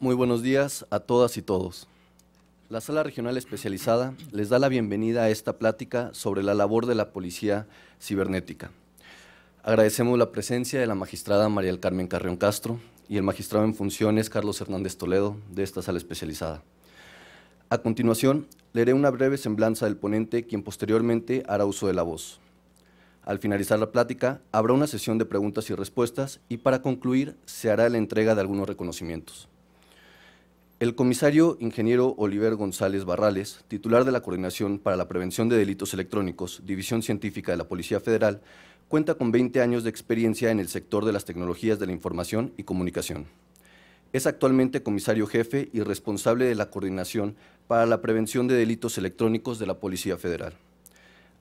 Muy buenos días a todas y todos. La Sala Regional Especializada les da la bienvenida a esta plática sobre la labor de la Policía Cibernética. Agradecemos la presencia de la magistrada María del Carmen Carreón Castro y el magistrado en funciones Carlos Hernández Toledo de esta Sala Especializada. A continuación, leeré una breve semblanza del ponente, quien posteriormente hará uso de la voz. Al finalizar la plática, habrá una sesión de preguntas y respuestas y para concluir se hará la entrega de algunos reconocimientos. El comisario ingeniero Oliver González Barrales, titular de la Coordinación para la Prevención de Delitos Electrónicos, División Científica de la Policía Federal, cuenta con 20 años de experiencia en el sector de las tecnologías de la información y comunicación. Es actualmente comisario jefe y responsable de la Coordinación para la Prevención de Delitos Electrónicos de la Policía Federal.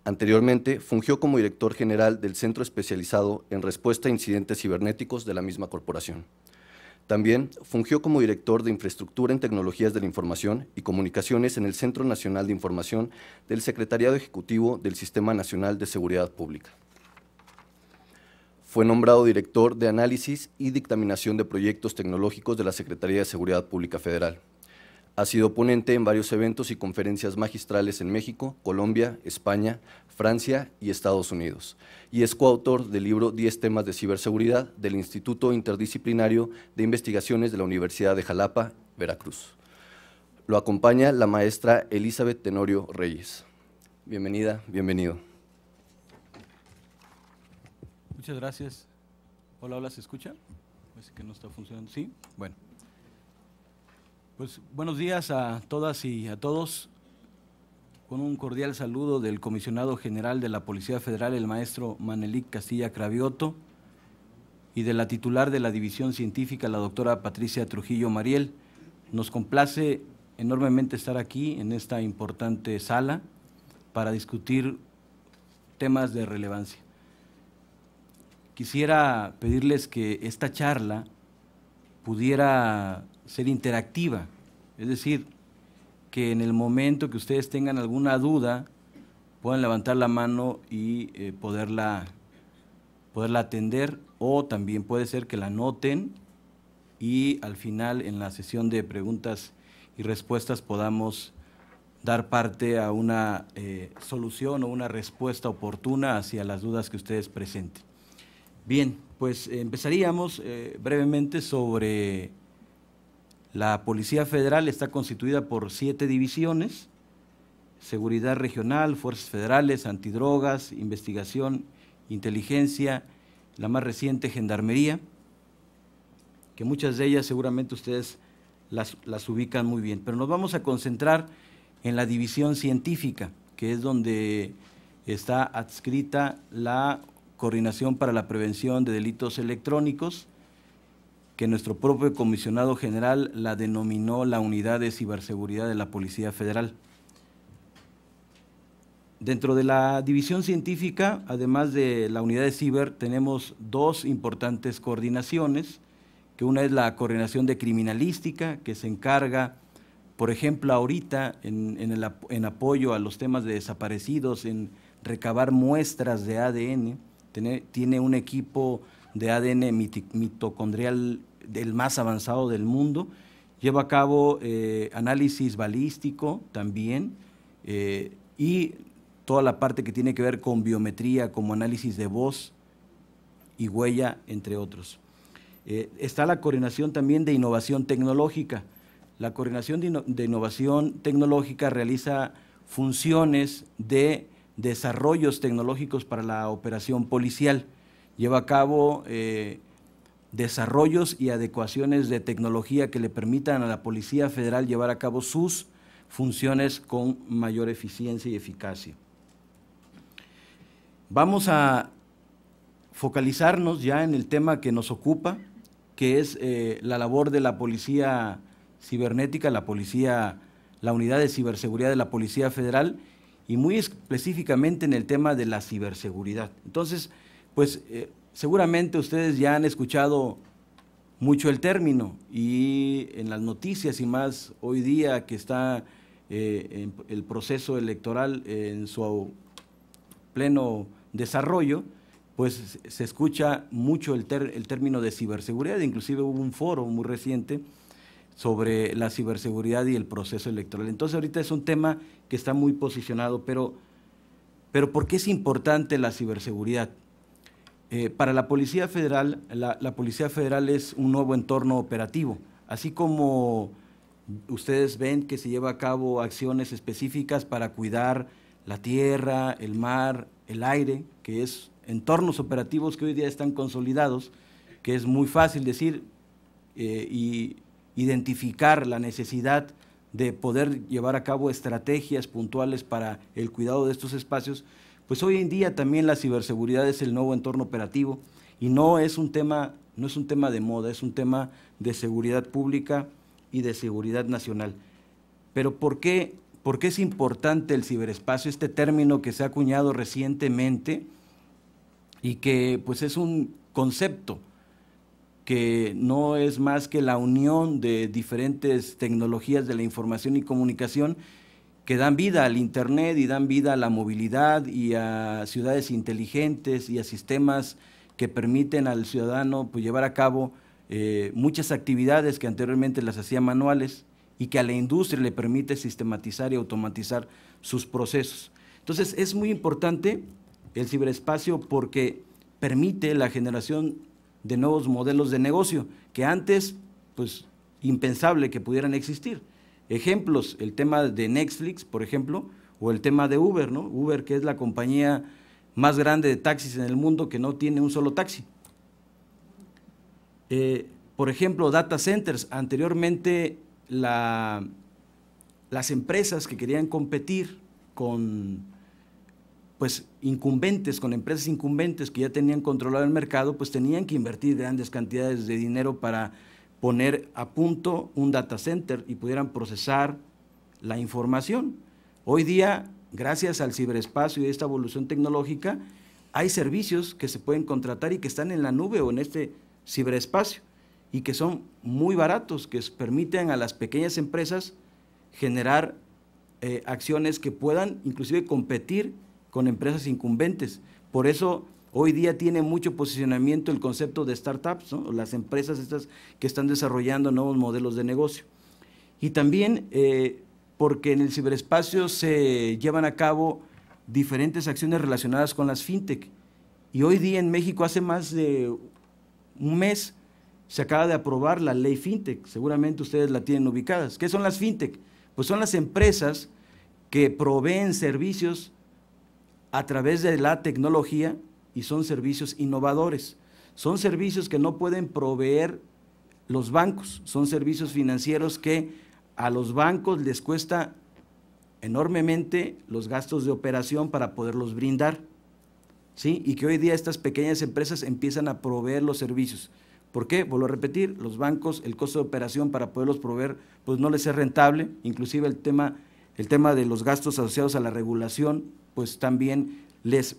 Anteriormente, fungió como director general del Centro Especializado en Respuesta a Incidentes Cibernéticos de la misma corporación. También fungió como director de Infraestructura en Tecnologías de la Información y Comunicaciones en el Centro Nacional de Información del Secretariado Ejecutivo del Sistema Nacional de Seguridad Pública. Fue nombrado director de Análisis y Dictaminación de Proyectos Tecnológicos de la Secretaría de Seguridad Pública Federal. Ha sido ponente en varios eventos y conferencias magistrales en México, Colombia, España, Francia y Estados Unidos. Y es coautor del libro 10 temas de ciberseguridad del Instituto Interdisciplinario de Investigaciones de la Universidad de Jalapa, Veracruz. Lo acompaña la maestra Elizabeth Tenorio Reyes. Bienvenida, bienvenido. Muchas gracias. Hola, hola, ¿se escucha? Parece que no está funcionando. Sí, bueno. Pues, buenos días a todas y a todos. Con un cordial saludo del comisionado general de la Policía Federal, el maestro Manelik Castilla Cravioto, y de la titular de la División Científica, la doctora Patricia Trujillo Mariel. Nos complace enormemente estar aquí en esta importante sala para discutir temas de relevancia. Quisiera pedirles que esta charla pudiera ser interactiva. Es decir, que en el momento que ustedes tengan alguna duda, puedan levantar la mano y eh, poderla, poderla atender o también puede ser que la noten y al final en la sesión de preguntas y respuestas podamos dar parte a una eh, solución o una respuesta oportuna hacia las dudas que ustedes presenten. Bien, pues eh, empezaríamos brevemente sobre la Policía Federal está constituida por siete divisiones, Seguridad Regional, Fuerzas Federales, Antidrogas, Investigación, Inteligencia, la más reciente Gendarmería, que muchas de ellas seguramente ustedes las, ubican muy bien. Pero nos vamos a concentrar en la división científica, que es donde está adscrita la Coordinación para la Prevención de Delitos Electrónicos, que nuestro propio comisionado general la denominó la Unidad de Ciberseguridad de la Policía Federal. Dentro de la división científica, además de la unidad de ciber, tenemos dos importantes coordinaciones, que una es la coordinación de criminalística, que se encarga, por ejemplo, ahorita en, en, apoyo a los temas de desaparecidos, en recabar muestras de ADN, tiene, tiene un equipo de ADN mitocondrial del más avanzado del mundo. Lleva a cabo eh, análisis balístico también eh, y toda la parte que tiene que ver con biometría, como análisis de voz y huella, entre otros. Eh, está la coordinación también de innovación tecnológica. La coordinación de innovación tecnológica realiza funciones de desarrollos tecnológicos para la operación policial lleva a cabo eh, desarrollos y adecuaciones de tecnología que le permitan a la Policía Federal llevar a cabo sus funciones con mayor eficiencia y eficacia. Vamos a focalizarnos ya en el tema que nos ocupa, que es eh, la labor de la Policía Cibernética, la Policía, la Unidad de Ciberseguridad de la Policía Federal y muy específicamente en el tema de la ciberseguridad. Entonces, pues eh, seguramente ustedes ya han escuchado mucho el término y en las noticias y más hoy día que está eh, en el proceso electoral en su pleno desarrollo, pues se escucha mucho el, el, término de ciberseguridad, inclusive hubo un foro muy reciente sobre la ciberseguridad y el proceso electoral. Entonces ahorita es un tema que está muy posicionado, pero, pero ¿por qué es importante la ciberseguridad? Eh, para la Policía Federal, la, Policía Federal es un nuevo entorno operativo. Así como ustedes ven que se lleva a cabo acciones específicas para cuidar la tierra, el mar, el aire, que es entornos operativos que hoy día están consolidados, que es muy fácil decir eh, y identificar la necesidad de poder llevar a cabo estrategias puntuales para el cuidado de estos espacios, pues hoy en día también la ciberseguridad es el nuevo entorno operativo y no es un tema, no es un tema de moda, es un tema de seguridad pública y de seguridad nacional. Pero ¿por qué, por es importante el ciberespacio? Este término que se ha acuñado recientemente y que pues es un concepto que no es más que la unión de diferentes tecnologías de la información y comunicación que dan vida al Internet y dan vida a la movilidad y a ciudades inteligentes y a sistemas que permiten al ciudadano pues, llevar a cabo eh, muchas actividades que anteriormente las hacía manuales y que a la industria le permite sistematizar y automatizar sus procesos. Entonces es muy importante el ciberespacio porque permite la generación de nuevos modelos de negocio que antes pues impensable que pudieran existir. Ejemplos, el tema de Netflix, por ejemplo, o el tema de Uber, ¿no? Uber, que es la compañía más grande de taxis en el mundo que no tiene un solo taxi. Eh, por ejemplo, data centers. Anteriormente, las empresas que querían competir con pues incumbentes, con empresas incumbentes que ya tenían controlado el mercado, pues tenían que invertir grandes cantidades de dinero para poner a punto un data center y pudieran procesar la información. Hoy día, gracias al ciberespacio y esta evolución tecnológica, hay servicios que se pueden contratar y que están en la nube o en este ciberespacio y que son muy baratos, que permiten a las pequeñas empresas generar eh, acciones que puedan inclusive competir con empresas incumbentes. Por eso Hoy día tiene mucho posicionamiento el concepto de startups, las empresas estas que están desarrollando nuevos modelos de negocio. Y también eh, porque en el ciberespacio se llevan a cabo diferentes acciones relacionadas con las fintech. Y hoy día en México, hace más de un mes, se acaba de aprobar la ley fintech. Seguramente ustedes la tienen ubicadas. ¿Qué son las fintech? Pues son las empresas que proveen servicios a través de la tecnología y son servicios innovadores. Son servicios que no pueden proveer los bancos, son servicios financieros que a los bancos les cuesta enormemente los gastos de operación para poderlos brindar. ¿Sí? Y que hoy día estas pequeñas empresas empiezan a proveer los servicios. ¿Por qué? Vuelvo a repetir, los bancos, el costo de operación para poderlos proveer, pues no les es rentable, inclusive el tema, el tema de los gastos asociados a la regulación, pues también les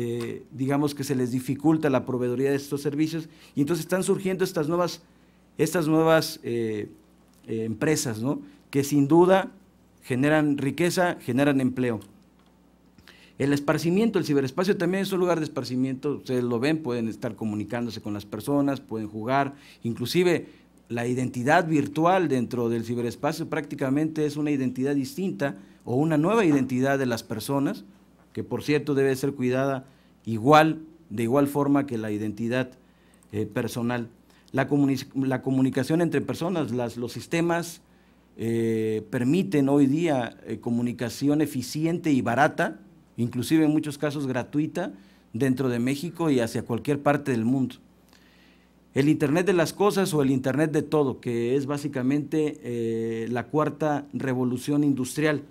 eh, digamos que se les dificulta la proveeduría de estos servicios y entonces están surgiendo estas nuevas, estas nuevas eh, eh, empresas, ¿no? que sin duda generan riqueza, generan empleo. El esparcimiento, el ciberespacio también es un lugar de esparcimiento, ustedes lo ven, pueden estar comunicándose con las personas, pueden jugar, inclusive la identidad virtual dentro del ciberespacio prácticamente es una identidad distinta o una nueva identidad de las personas, que por cierto debe ser cuidada igual, de igual forma que la identidad eh, personal. La, comunicación entre personas, los sistemas eh, permiten hoy día eh, comunicación eficiente y barata, inclusive en muchos casos gratuita, dentro de México y hacia cualquier parte del mundo. El Internet de las Cosas o el Internet de Todo, que es básicamente la cuarta revolución industrial,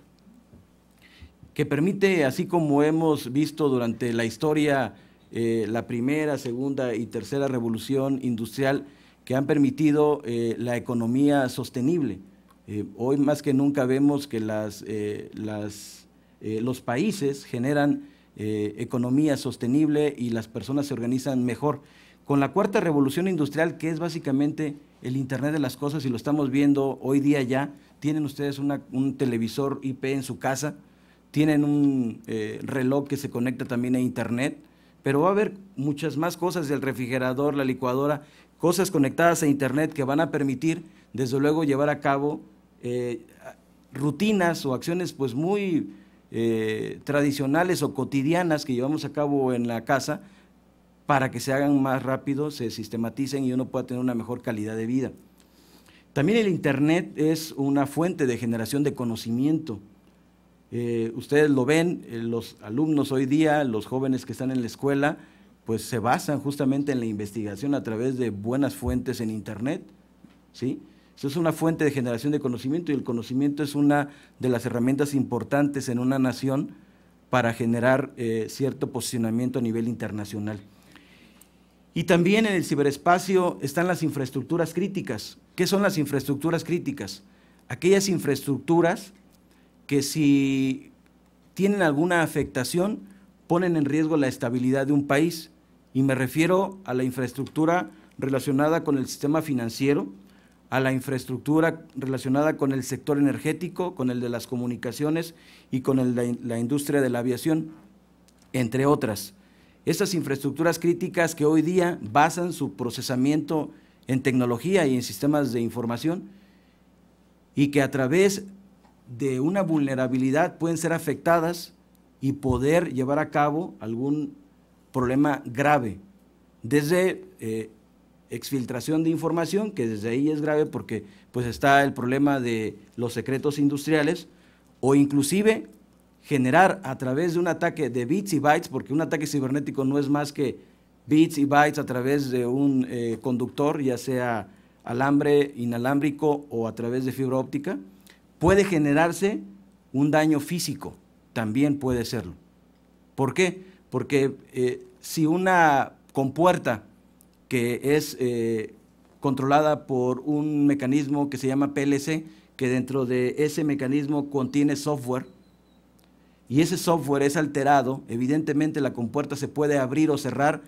que permite, así como hemos visto durante la historia, eh, la primera, segunda y tercera revolución industrial, que han permitido eh, la economía sostenible. Eh, hoy más que nunca vemos que los países generan economía sostenible y las personas se organizan mejor. Con la cuarta revolución industrial, que es básicamente el Internet de las Cosas, y lo estamos viendo hoy día ya, tienen ustedes un televisor IP en su casa, tienen un eh, reloj que se conecta también a Internet, pero va a haber muchas más cosas, el refrigerador, la licuadora, cosas conectadas a Internet que van a permitir, desde luego, llevar a cabo eh, rutinas o acciones pues muy eh, tradicionales o cotidianas que llevamos a cabo en la casa para que se hagan más rápido, se sistematicen y uno pueda tener una mejor calidad de vida. También el Internet es una fuente de generación de conocimiento. Eh, ustedes lo ven, eh, los alumnos hoy día, los jóvenes que están en la escuela, pues se basan justamente en la investigación a través de buenas fuentes en Internet, ¿sí? Eso es una fuente de generación de conocimiento y el conocimiento es una de las herramientas importantes en una nación para generar eh, cierto posicionamiento a nivel internacional. Y también en el ciberespacio están las infraestructuras críticas. ¿Qué son las infraestructuras críticas? Aquellas infraestructuras que si tienen alguna afectación ponen en riesgo la estabilidad de un país. Y me refiero a la infraestructura relacionada con el sistema financiero, a la infraestructura relacionada con el sector energético, con el de las comunicaciones y con la industria de la aviación, entre otras. Estas infraestructuras críticas que hoy día basan su procesamiento en tecnología y en sistemas de información y que a través de una vulnerabilidad pueden ser afectadas y poder llevar a cabo algún problema grave, desde eh, exfiltración de información, que desde ahí es grave porque pues está el problema de los secretos industriales, o inclusive generar a través de un ataque de bits y bytes, porque un ataque cibernético no es más que bits y bytes a través de un eh, conductor, ya sea alambre inalámbrico o a través de fibra óptica, puede generarse un daño físico, también puede serlo. ¿Por qué? Porque eh, si una compuerta que es eh, controlada por un mecanismo que se llama PLC, que dentro de ese mecanismo contiene software, y ese software es alterado, evidentemente la compuerta se puede abrir o cerrar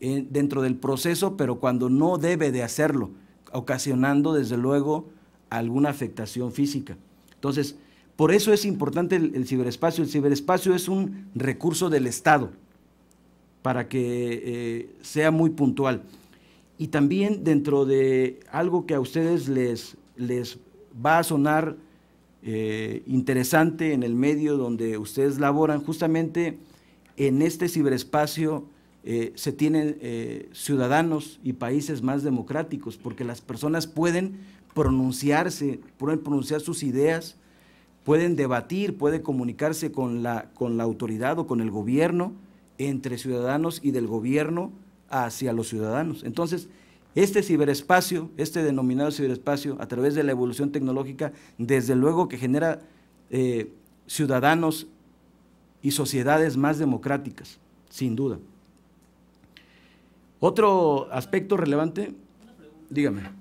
eh, dentro del proceso, pero cuando no debe de hacerlo, ocasionando desde luego alguna afectación física. Entonces, por eso es importante el, ciberespacio. El ciberespacio es un recurso del Estado para que eh, sea muy puntual. Y también dentro de algo que a ustedes les, les va a sonar eh, interesante en el medio donde ustedes laboran, justamente en este ciberespacio eh, se tienen ciudadanos y países más democráticos, porque las personas pueden pronunciarse, pueden pronunciar sus ideas, pueden debatir, puede comunicarse con la, con la autoridad o con el gobierno, entre ciudadanos y del gobierno hacia los ciudadanos. Entonces, este ciberespacio, este denominado ciberespacio, a través de la evolución tecnológica, desde luego que genera eh, ciudadanos y sociedades más democráticas, sin duda. Otro aspecto relevante, dígame.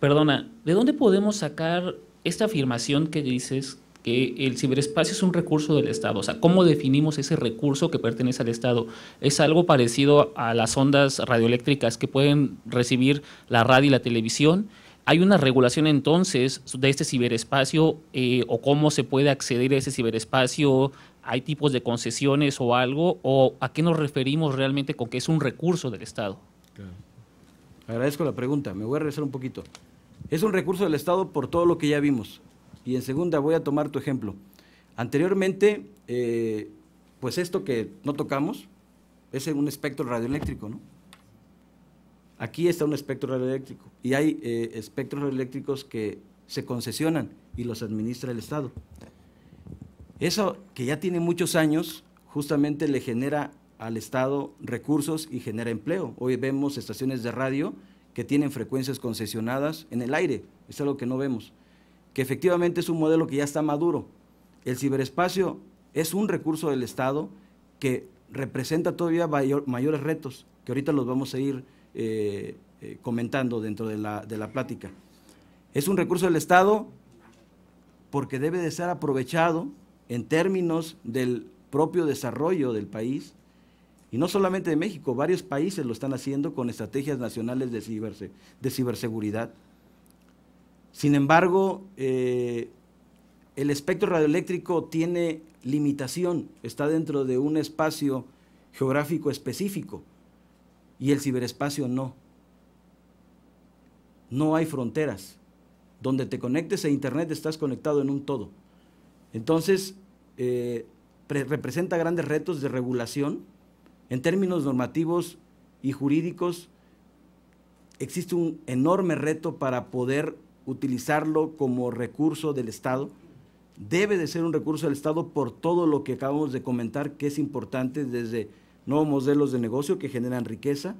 Perdona, ¿de dónde podemos sacar esta afirmación que dices que el ciberespacio es un recurso del Estado. O sea, ¿cómo definimos ese recurso que pertenece al Estado? ¿Es algo parecido a las ondas radioeléctricas que pueden recibir la radio y la televisión? ¿Hay una regulación entonces de este ciberespacio eh, o cómo se puede acceder a ese ciberespacio? hay tipos de concesiones o algo, o a qué nos referimos realmente con que es un recurso del Estado. Agradezco la pregunta, me voy a regresar un poquito. Es un recurso del Estado por todo lo que ya vimos. Y en segunda voy a tomar tu ejemplo. Anteriormente, eh, pues esto que no tocamos es un espectro radioeléctrico, ¿no? Aquí está un espectro radioeléctrico y hay eh, espectros radioeléctricos que se concesionan y los administra el Estado. Eso que ya tiene muchos años, justamente le genera al Estado recursos y genera empleo. Hoy vemos estaciones de radio que tienen frecuencias concesionadas en el aire, es algo que no vemos, que efectivamente es un modelo que ya está maduro. El ciberespacio es un recurso del Estado que representa todavía mayores retos, que ahorita los vamos a ir eh, eh, comentando dentro de la, de la plática. Es un recurso del Estado porque debe de ser aprovechado en términos del propio desarrollo del país, y no solamente de México, varios países lo están haciendo con estrategias nacionales de, ciberseguridad. Sin embargo, eh, el espectro radioeléctrico tiene limitación, está dentro de un espacio geográfico específico y el ciberespacio no. No hay fronteras. Donde te conectes a Internet estás conectado en un todo. Entonces, eh, representa grandes retos de regulación. En términos normativos y jurídicos, existe un enorme reto para poder utilizarlo como recurso del Estado. Debe de ser un recurso del Estado por todo lo que acabamos de comentar, que es importante desde nuevos modelos de negocio que generan riqueza,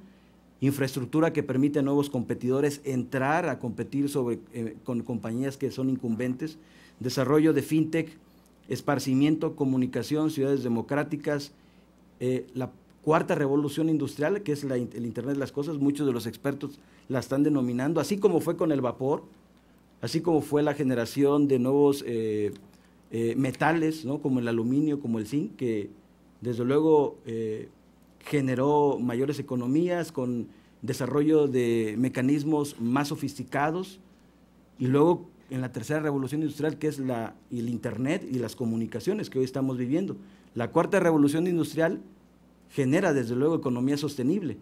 infraestructura que permite a nuevos competidores entrar a competir eh, con compañías que son incumbentes, desarrollo de fintech esparcimiento, comunicación, ciudades democráticas, eh, la cuarta revolución industrial, que es el Internet de las Cosas, muchos de los expertos la están denominando, así como fue con el vapor, así como fue la generación de nuevos eh, eh, metales, ¿no? como el aluminio, como el zinc, que desde luego generó mayores economías con desarrollo de mecanismos más sofisticados y luego en la tercera revolución industrial, que es la, el Internet y las comunicaciones que hoy estamos viviendo. La cuarta revolución industrial genera, desde luego, economía sostenible.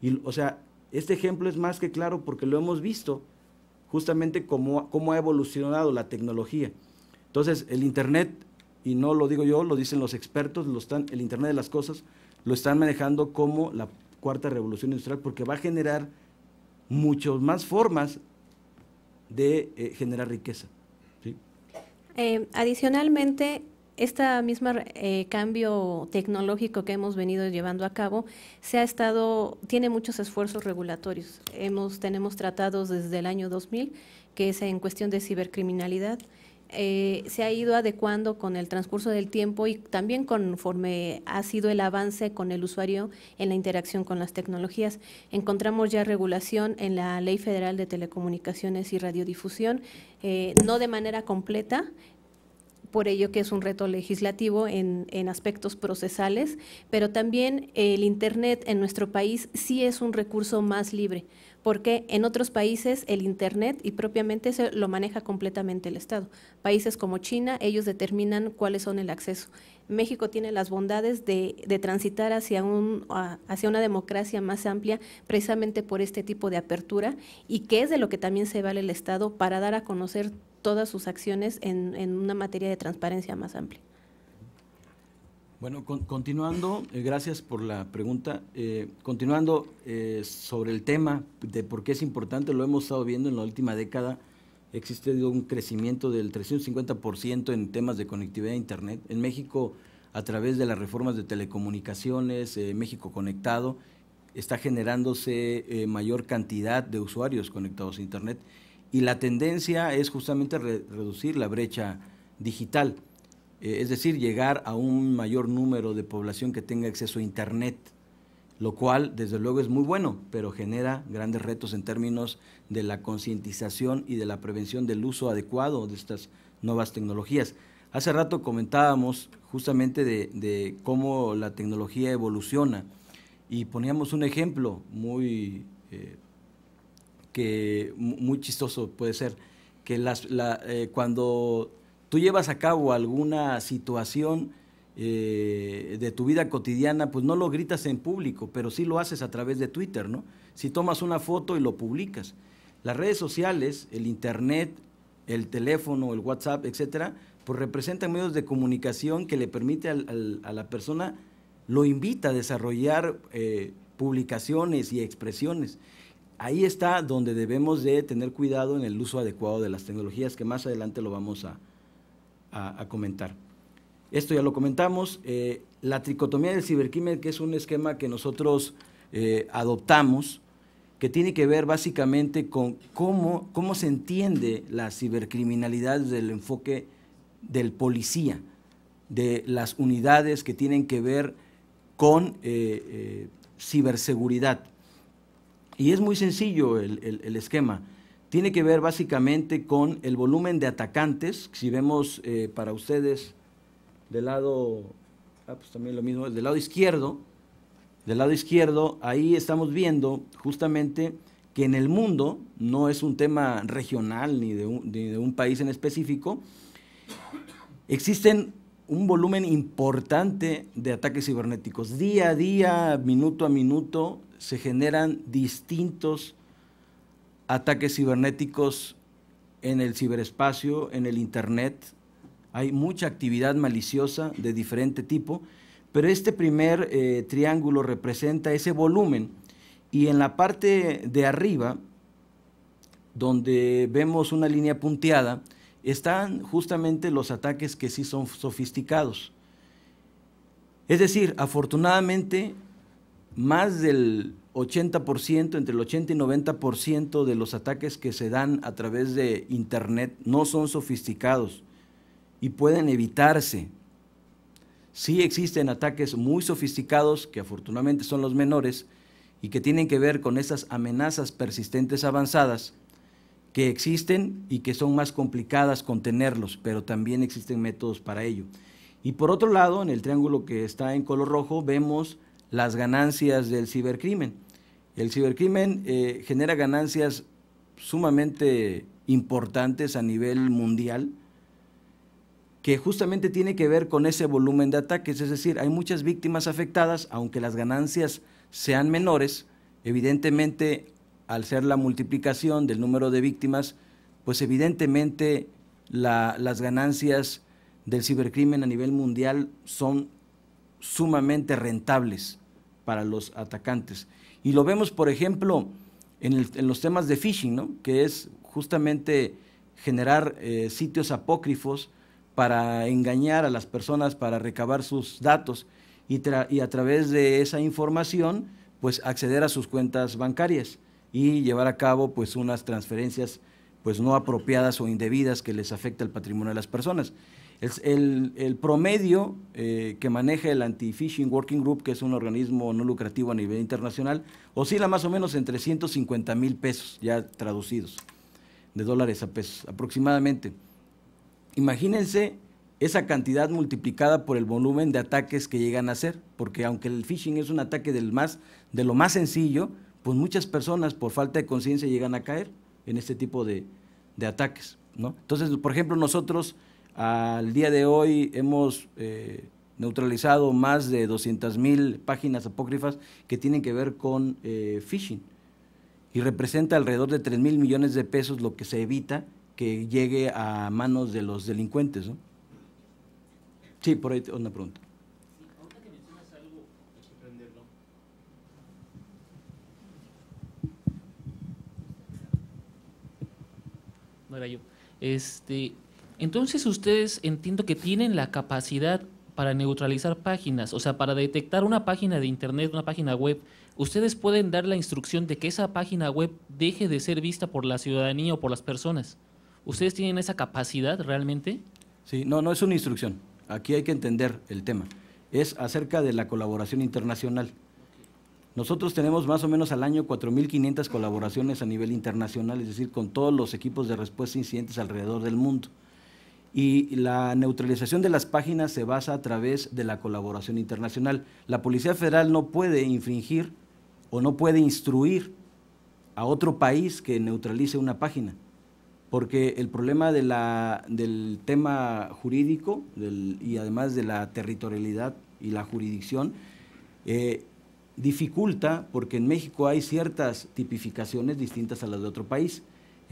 Y, o sea, este ejemplo es más que claro porque lo hemos visto justamente cómo, cómo ha evolucionado la tecnología. Entonces, el Internet, y no lo digo yo, lo dicen los expertos, lo están, el Internet de las cosas, lo están manejando como la cuarta revolución industrial porque va a generar muchas más formas de eh, generar riqueza. Eh, adicionalmente, este mismo eh, cambio tecnológico que hemos venido llevando a cabo se ha estado, tiene muchos esfuerzos regulatorios. Hemos, tenemos tratados desde el año 2000, que es en cuestión de cibercriminalidad. Eh, se ha ido adecuando con el transcurso del tiempo y también conforme ha sido el avance con el usuario en la interacción con las tecnologías. Encontramos ya regulación en la Ley Federal de Telecomunicaciones y Radiodifusión, eh, no de manera completa, por ello que es un reto legislativo en, aspectos procesales, pero también el Internet en nuestro país sí es un recurso más libre porque en otros países el Internet y propiamente eso lo maneja completamente el Estado. Países como China, ellos determinan cuáles son el acceso. México tiene las bondades de, transitar hacia, un, hacia una democracia más amplia precisamente por este tipo de apertura y que es de lo que también se vale el Estado para dar a conocer todas sus acciones en una materia de transparencia más amplia. Bueno, continuando, eh, gracias por la pregunta. Eh, continuando eh, sobre el tema de por qué es importante, lo hemos estado viendo en la última década, existe un crecimiento del 350% en temas de conectividad a Internet. En México, a través de las reformas de telecomunicaciones, México Conectado, está generándose mayor cantidad de usuarios conectados a Internet y la tendencia es justamente reducir la brecha digital. Eh, es decir, llegar a un mayor número de población que tenga acceso a Internet, lo cual desde luego es muy bueno, pero genera grandes retos en términos de la concientización y de la prevención del uso adecuado de estas nuevas tecnologías. Hace rato comentábamos justamente de, cómo la tecnología evoluciona y poníamos un ejemplo muy, eh, que, muy chistoso puede ser, que las, eh, cuando tú llevas a cabo alguna situación eh, de tu vida cotidiana, pues no lo gritas en público, pero sí lo haces a través de Twitter, ¿no? Si tomas una foto y lo publicas. Las redes sociales, el Internet, el teléfono, el WhatsApp, etcétera, pues representan medios de comunicación que le permite a la persona, lo invita a desarrollar eh, publicaciones y expresiones. Ahí está donde debemos de tener cuidado en el uso adecuado de las tecnologías, que más adelante lo vamos a, a, comentar. Esto ya lo comentamos. Eh, la tricotomía del cibercrimen, que es un esquema que nosotros eh, adoptamos, que tiene que ver básicamente con cómo, se entiende la cibercriminalidad desde el enfoque del policía, de las unidades que tienen que ver con eh, ciberseguridad. Y es muy sencillo el esquema tiene que ver básicamente con el volumen de atacantes. Si vemos eh, para ustedes del lado, ah, pues también lo mismo, del lado izquierdo, del lado izquierdo, ahí estamos viendo justamente que en el mundo no es un tema regional ni de ni de un país en específico, existen un volumen importante de ataques cibernéticos. Día a día, minuto a minuto, se generan distintos ataques cibernéticos en el ciberespacio, en el Internet. Hay mucha actividad maliciosa de diferente tipo, pero este primer eh, triángulo representa ese volumen. Y en la parte de arriba, donde vemos una línea punteada, están justamente los ataques que sí son sofisticados. Es decir, afortunadamente, más del 80%, entre el 80 y 90% de los ataques que se dan a través de Internet no son sofisticados y pueden evitarse. Sí existen ataques muy sofisticados, que afortunadamente son los menores, y que tienen que ver con esas amenazas persistentes avanzadas que existen y que son más complicadas contenerlos, pero también existen métodos para ello. Y por otro lado, en el triángulo que está en color rojo, vemos las ganancias del cibercrimen. El cibercrimen eh, genera ganancias sumamente importantes a nivel mundial que justamente tiene que ver con ese volumen de ataques, es decir, hay muchas víctimas afectadas, aunque las ganancias sean menores, evidentemente al ser la multiplicación del número de víctimas, pues evidentemente las ganancias del cibercrimen a nivel mundial son sumamente rentables para los atacantes. Y lo vemos, por ejemplo, en, los temas de phishing, que es justamente generar eh, sitios apócrifos para engañar a las personas, para recabar sus datos y, a través de esa información, pues acceder a sus cuentas bancarias y llevar a cabo pues unas transferencias pues no apropiadas o indebidas que les afecta el patrimonio de las personas. El, promedio eh, que maneja el Anti-Phishing Working Group, que es un organismo no lucrativo a nivel internacional, oscila más o menos entre 150 mil pesos, ya traducidos, de dólares a pesos aproximadamente. Imagínense esa cantidad multiplicada por el volumen de ataques que llegan a hacer, porque aunque el phishing es un ataque del más, de lo más sencillo, pues muchas personas por falta de conciencia llegan a caer en este tipo de, ataques. Entonces, por ejemplo, nosotros al día de hoy hemos eh, neutralizado más de mil páginas apócrifas que tienen que ver con eh, phishing y representa alrededor de 3 mil millones de pesos lo que se evita que llegue a manos de los delincuentes. Sí, por ahí una pregunta. Este, entonces ustedes entiendo que tienen la capacidad para neutralizar páginas, o sea, para detectar una página de internet, una página web, ustedes pueden dar la instrucción de que esa página web deje de ser vista por la ciudadanía o por las personas. ¿Ustedes tienen esa capacidad realmente? Sí, no, no es una instrucción. Aquí hay que entender el tema. Es acerca de la colaboración internacional. Nosotros tenemos más o menos al año 4.500 colaboraciones a nivel internacional, es decir, con todos los equipos de respuesta a e incidentes alrededor del mundo y la neutralización de las páginas se basa a través de la colaboración internacional. La Policía Federal no puede infringir o no puede instruir a otro país que neutralice una página, porque el problema del tema jurídico y además de la territorialidad y la jurisdicción eh, dificulta, porque en México hay ciertas tipificaciones distintas a las de otro país.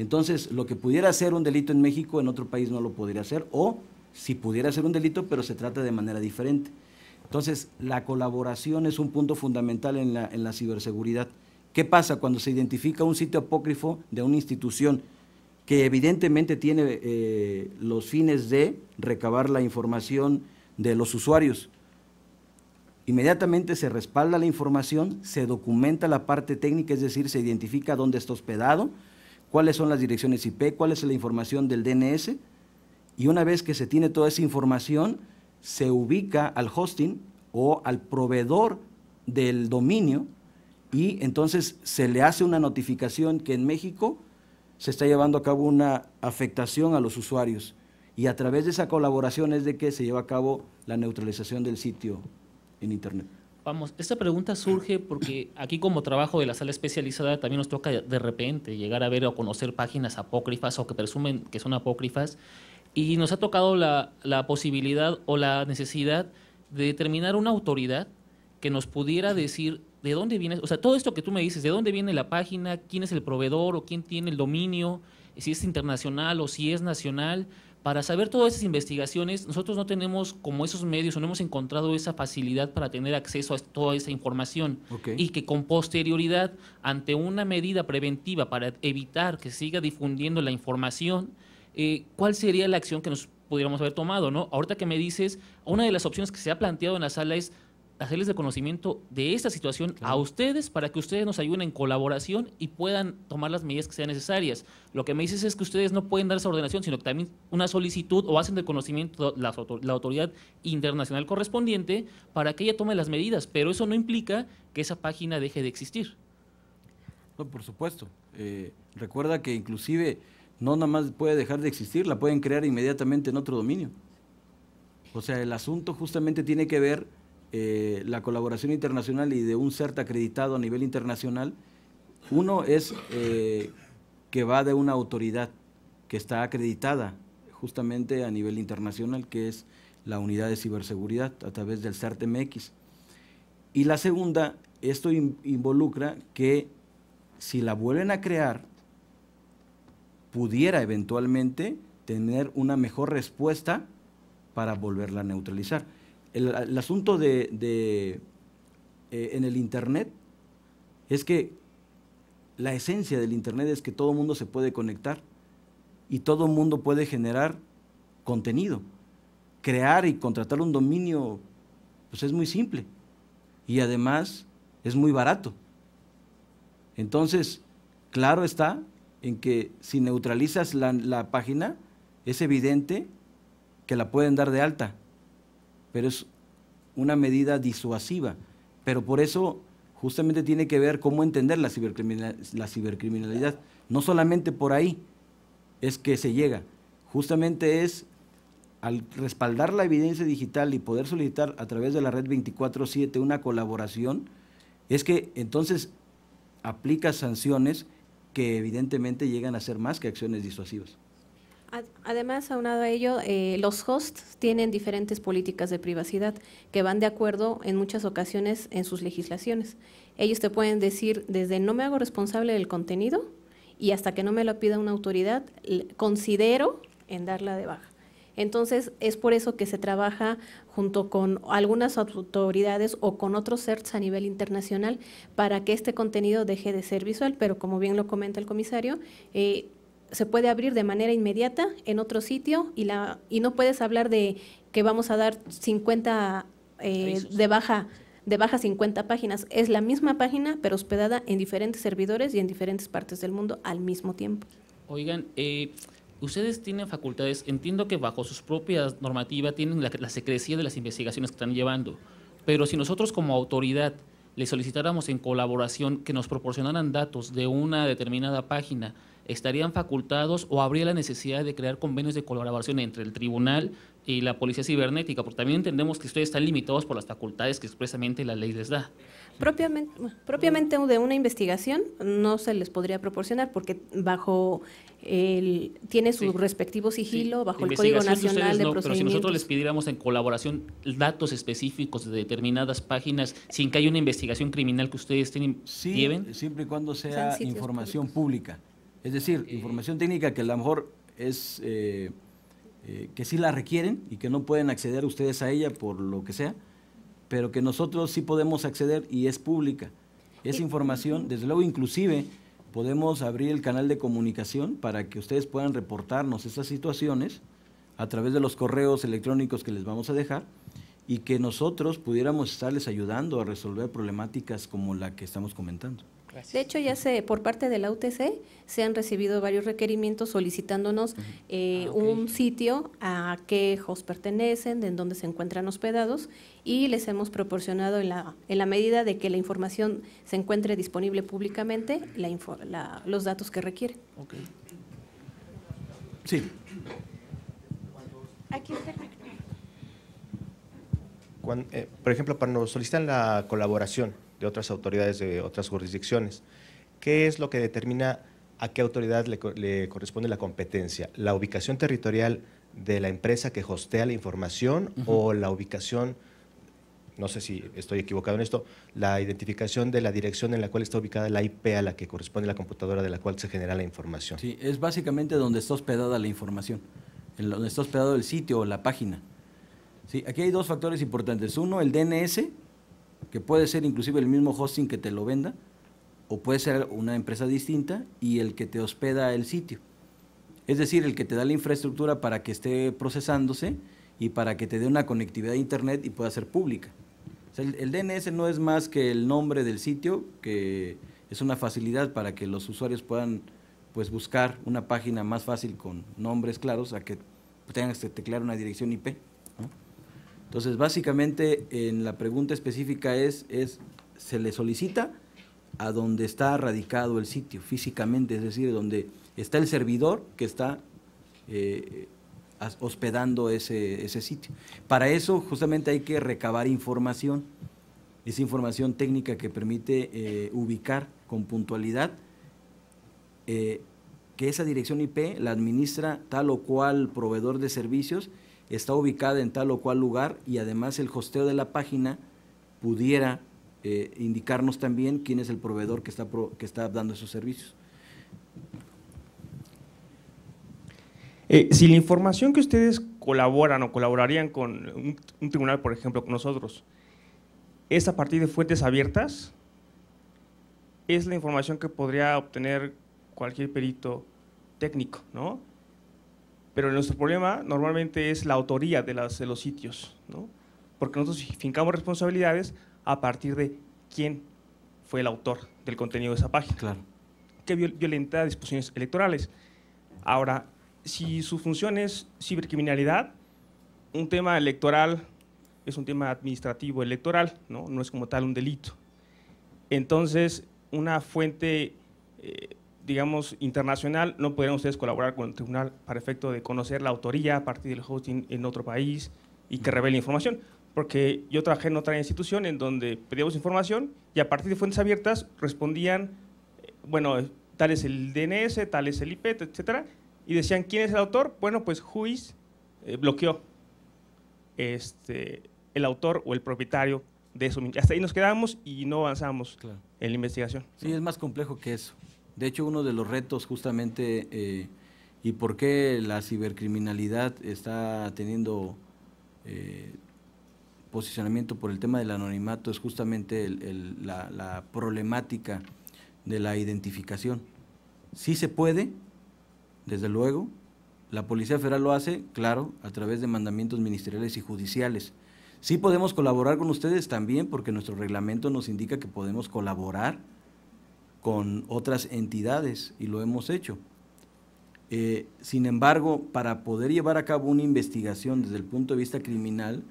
Entonces, lo que pudiera ser un delito en México, en otro país no lo podría ser, o si pudiera ser un delito, pero se trata de manera diferente. Entonces, la colaboración es un punto fundamental en la, ciberseguridad. ¿Qué pasa cuando se identifica un sitio apócrifo de una institución que evidentemente tiene eh, los fines de recabar la información de los usuarios? Inmediatamente se respalda la información, se documenta la parte técnica, es decir, se identifica dónde está hospedado, cuáles son las direcciones IP, cuál es la información del DNS, y una vez que se tiene toda esa información, se ubica al hosting o al proveedor del dominio y entonces se le hace una notificación que en México se está llevando a cabo una afectación a los usuarios y a través de esa colaboración es de que se lleva a cabo la neutralización del sitio en Internet. Vamos, esta pregunta surge porque aquí como trabajo de la sala especializada también nos toca de repente llegar a ver o conocer páginas apócrifas o que presumen que son apócrifas y nos ha tocado la, la posibilidad o la necesidad de determinar una autoridad que nos pudiera decir de dónde viene, o sea, todo esto que tú me dices, de dónde viene la página, quién es el proveedor o quién tiene el dominio, si es internacional o si es nacional, para saber todas esas investigaciones, nosotros no tenemos como esos medios o no hemos encontrado esa facilidad para tener acceso a toda esa información. Y que con posterioridad, ante una medida preventiva para evitar que siga difundiendo la información, eh, ¿cuál sería la acción que nos pudiéramos haber tomado? ¿no? Ahorita que me dices, una de las opciones que se ha planteado en la sala es hacerles de conocimiento de esta situación a ustedes para que ustedes nos ayuden en colaboración y puedan tomar las medidas que sean necesarias. Lo que me dices es que ustedes no pueden dar esa ordenación, sino que también una solicitud o hacen de conocimiento la, la autoridad internacional correspondiente para que ella tome las medidas, pero eso no implica que esa página deje de existir. por supuesto. Eh, recuerda que inclusive no nada más puede dejar de existir, la pueden crear inmediatamente en otro dominio. O sea, el asunto justamente tiene que ver eh, la colaboración internacional y de un CERT acreditado a nivel internacional, uno es eh, que va de una autoridad que está acreditada justamente a nivel internacional, que es la unidad de ciberseguridad a través del CERT-MX. Y la segunda, esto involucra que si la vuelven a crear, pudiera eventualmente tener una mejor respuesta para volverla a neutralizar el, asunto de, eh, en el Internet es que la esencia del Internet es que todo mundo se puede conectar y todo mundo puede generar contenido. Crear y contratar un dominio, pues es muy simple. Y además es muy barato. Entonces, claro está en que si neutralizas la página, es evidente que la pueden dar de alta pero es una medida disuasiva. Pero por eso justamente tiene que ver cómo entender la, la cibercriminalidad. No solamente por ahí es que se llega, justamente es al respaldar la evidencia digital y poder solicitar a través de la red 24/7 una colaboración, es que entonces aplica sanciones que evidentemente llegan a ser más que acciones disuasivas. Además, aunado a ello, eh, los hosts tienen diferentes políticas de privacidad que van de acuerdo en muchas ocasiones en sus legislaciones. Ellos te pueden decir desde no me hago responsable del contenido y hasta que no me lo pida una autoridad, considero en darla de baja. Entonces, es por eso que se trabaja junto con algunas autoridades o con otros CERTs a nivel internacional para que este contenido deje de ser visual, pero como bien lo comenta el comisario, eh, se puede abrir de manera inmediata en otro sitio y, la, y no puedes hablar de que vamos a dar 50 eh, de baja de baja 50 páginas. Es la misma página, pero hospedada en diferentes servidores y en diferentes partes del mundo al mismo tiempo. Oigan, eh, ustedes tienen facultades, entiendo que bajo sus propias normativas tienen la, secrecía de las investigaciones que están llevando, pero si nosotros como autoridad le solicitáramos en colaboración que nos proporcionaran datos de una determinada página, estarían facultados o habría la necesidad de crear convenios de colaboración entre el tribunal y la policía cibernética, porque también entendemos que ustedes están limitados por las facultades que expresamente la ley les da. Propiamente, propiamente de una investigación no se les podría proporcionar porque bajo el, tiene su respectivo sigilo, bajo el Código Nacional de Procedimientos. Pero si nosotros les pidiéramos en colaboración datos específicos de determinadas páginas sin que haya una investigación criminal que ustedes tienen, lleven. siempre y cuando sea información pública. Es decir, información técnica que a lo mejor es eh, eh, que sí la requieren y que no pueden acceder ustedes a ella por lo que sea, pero que nosotros sí podemos acceder y es pública. Esa información, desde luego, inclusive podemos abrir el canal de comunicación para que ustedes puedan reportarnos esas situaciones a través de los correos electrónicos que les vamos a dejar y que nosotros pudiéramos estarles ayudando a resolver problemáticas como la que estamos comentando. De hecho, ya se, por parte de la UTC se han recibido varios requerimientos solicitándonos eh, ah, un sitio a qué host pertenecen, de en dónde se encuentran hospedados y les hemos proporcionado en la, en la medida de que la información se encuentre disponible públicamente los datos que requieren. Sí. Aquí está. Eh, por ejemplo, nos solicitan la colaboración, de otras autoridades de otras jurisdicciones. ¿Qué es lo que determina a qué autoridad le, corresponde la competencia? ¿La ubicación territorial de la empresa que hostea la información o la ubicación, no sé si estoy equivocado en esto, la identificación de la dirección en la cual está ubicada la IP a la que corresponde la computadora de la cual se genera la información? Sí, es básicamente donde está hospedada la información, donde está hospedado el sitio o la página. aquí hay dos factores importantes. Uno, el DNS, que puede ser inclusive el mismo hosting que te lo venda, o puede ser una empresa distinta y el que te hospeda el sitio. Es decir, el que te da la infraestructura para que esté procesándose y para que te dé una conectividad a Internet y pueda ser pública. el, DNS no es más que el nombre del sitio, que es una facilidad para que los usuarios puedan pues, buscar una página más fácil con nombres claros a que tengan que teclear una dirección IP. Entonces, básicamente, en la pregunta específica es, es se le solicita a donde está radicado el sitio físicamente, es decir, donde está el servidor que está eh, hospedando ese, sitio. Para eso justamente hay que recabar información, esa información técnica que permite eh, ubicar con puntualidad eh, que esa dirección IP la administra tal o cual proveedor de servicios está ubicada en tal o cual lugar y además el hosteo de la página pudiera eh, indicarnos también quién es el proveedor que está, que está dando esos servicios. Eh, si la información que ustedes colaboran o colaborarían con un, un tribunal, por ejemplo, con nosotros, es a partir de fuentes abiertas, es la información que podría obtener cualquier perito técnico, ¿no? Pero nuestro problema normalmente es la autoría de, los sitios, porque nosotros fincamos responsabilidades a partir de quién fue el autor del contenido de esa página. Claro. Que violenta disposiciones electorales. Ahora, si su función es cibercriminalidad, un tema electoral es un tema administrativo electoral, ¿no? no es como tal un delito. Entonces, una fuente eh, digamos, internacional, no podrían ustedes colaborar con el tribunal para efecto de conocer la autoría a partir del hosting en otro país y que revele información. Porque yo trabajé en otra institución en donde pedíamos información y a partir de fuentes abiertas respondían, eh, bueno, tal es el DNS, tal es el IP, etcétera, y decían quién es el autor. Bueno, pues Juiz eh, bloqueó este, el autor o el propietario de eso. Hasta ahí nos quedamos y no avanzamos en la investigación. Sí, es más complejo que eso. De hecho, uno de los retos justamente eh, y por qué la cibercriminalidad está teniendo eh, posicionamiento por el tema del anonimato es justamente la, la, problemática de la identificación. Sí se puede, desde luego, la Policía Federal lo hace, claro, a través de mandamientos ministeriales y judiciales. Sí podemos colaborar con ustedes también porque nuestro reglamento nos indica que podemos colaborar con otras entidades y lo hemos hecho. Eh, sin embargo, para poder llevar a cabo una investigación desde el punto de vista criminal,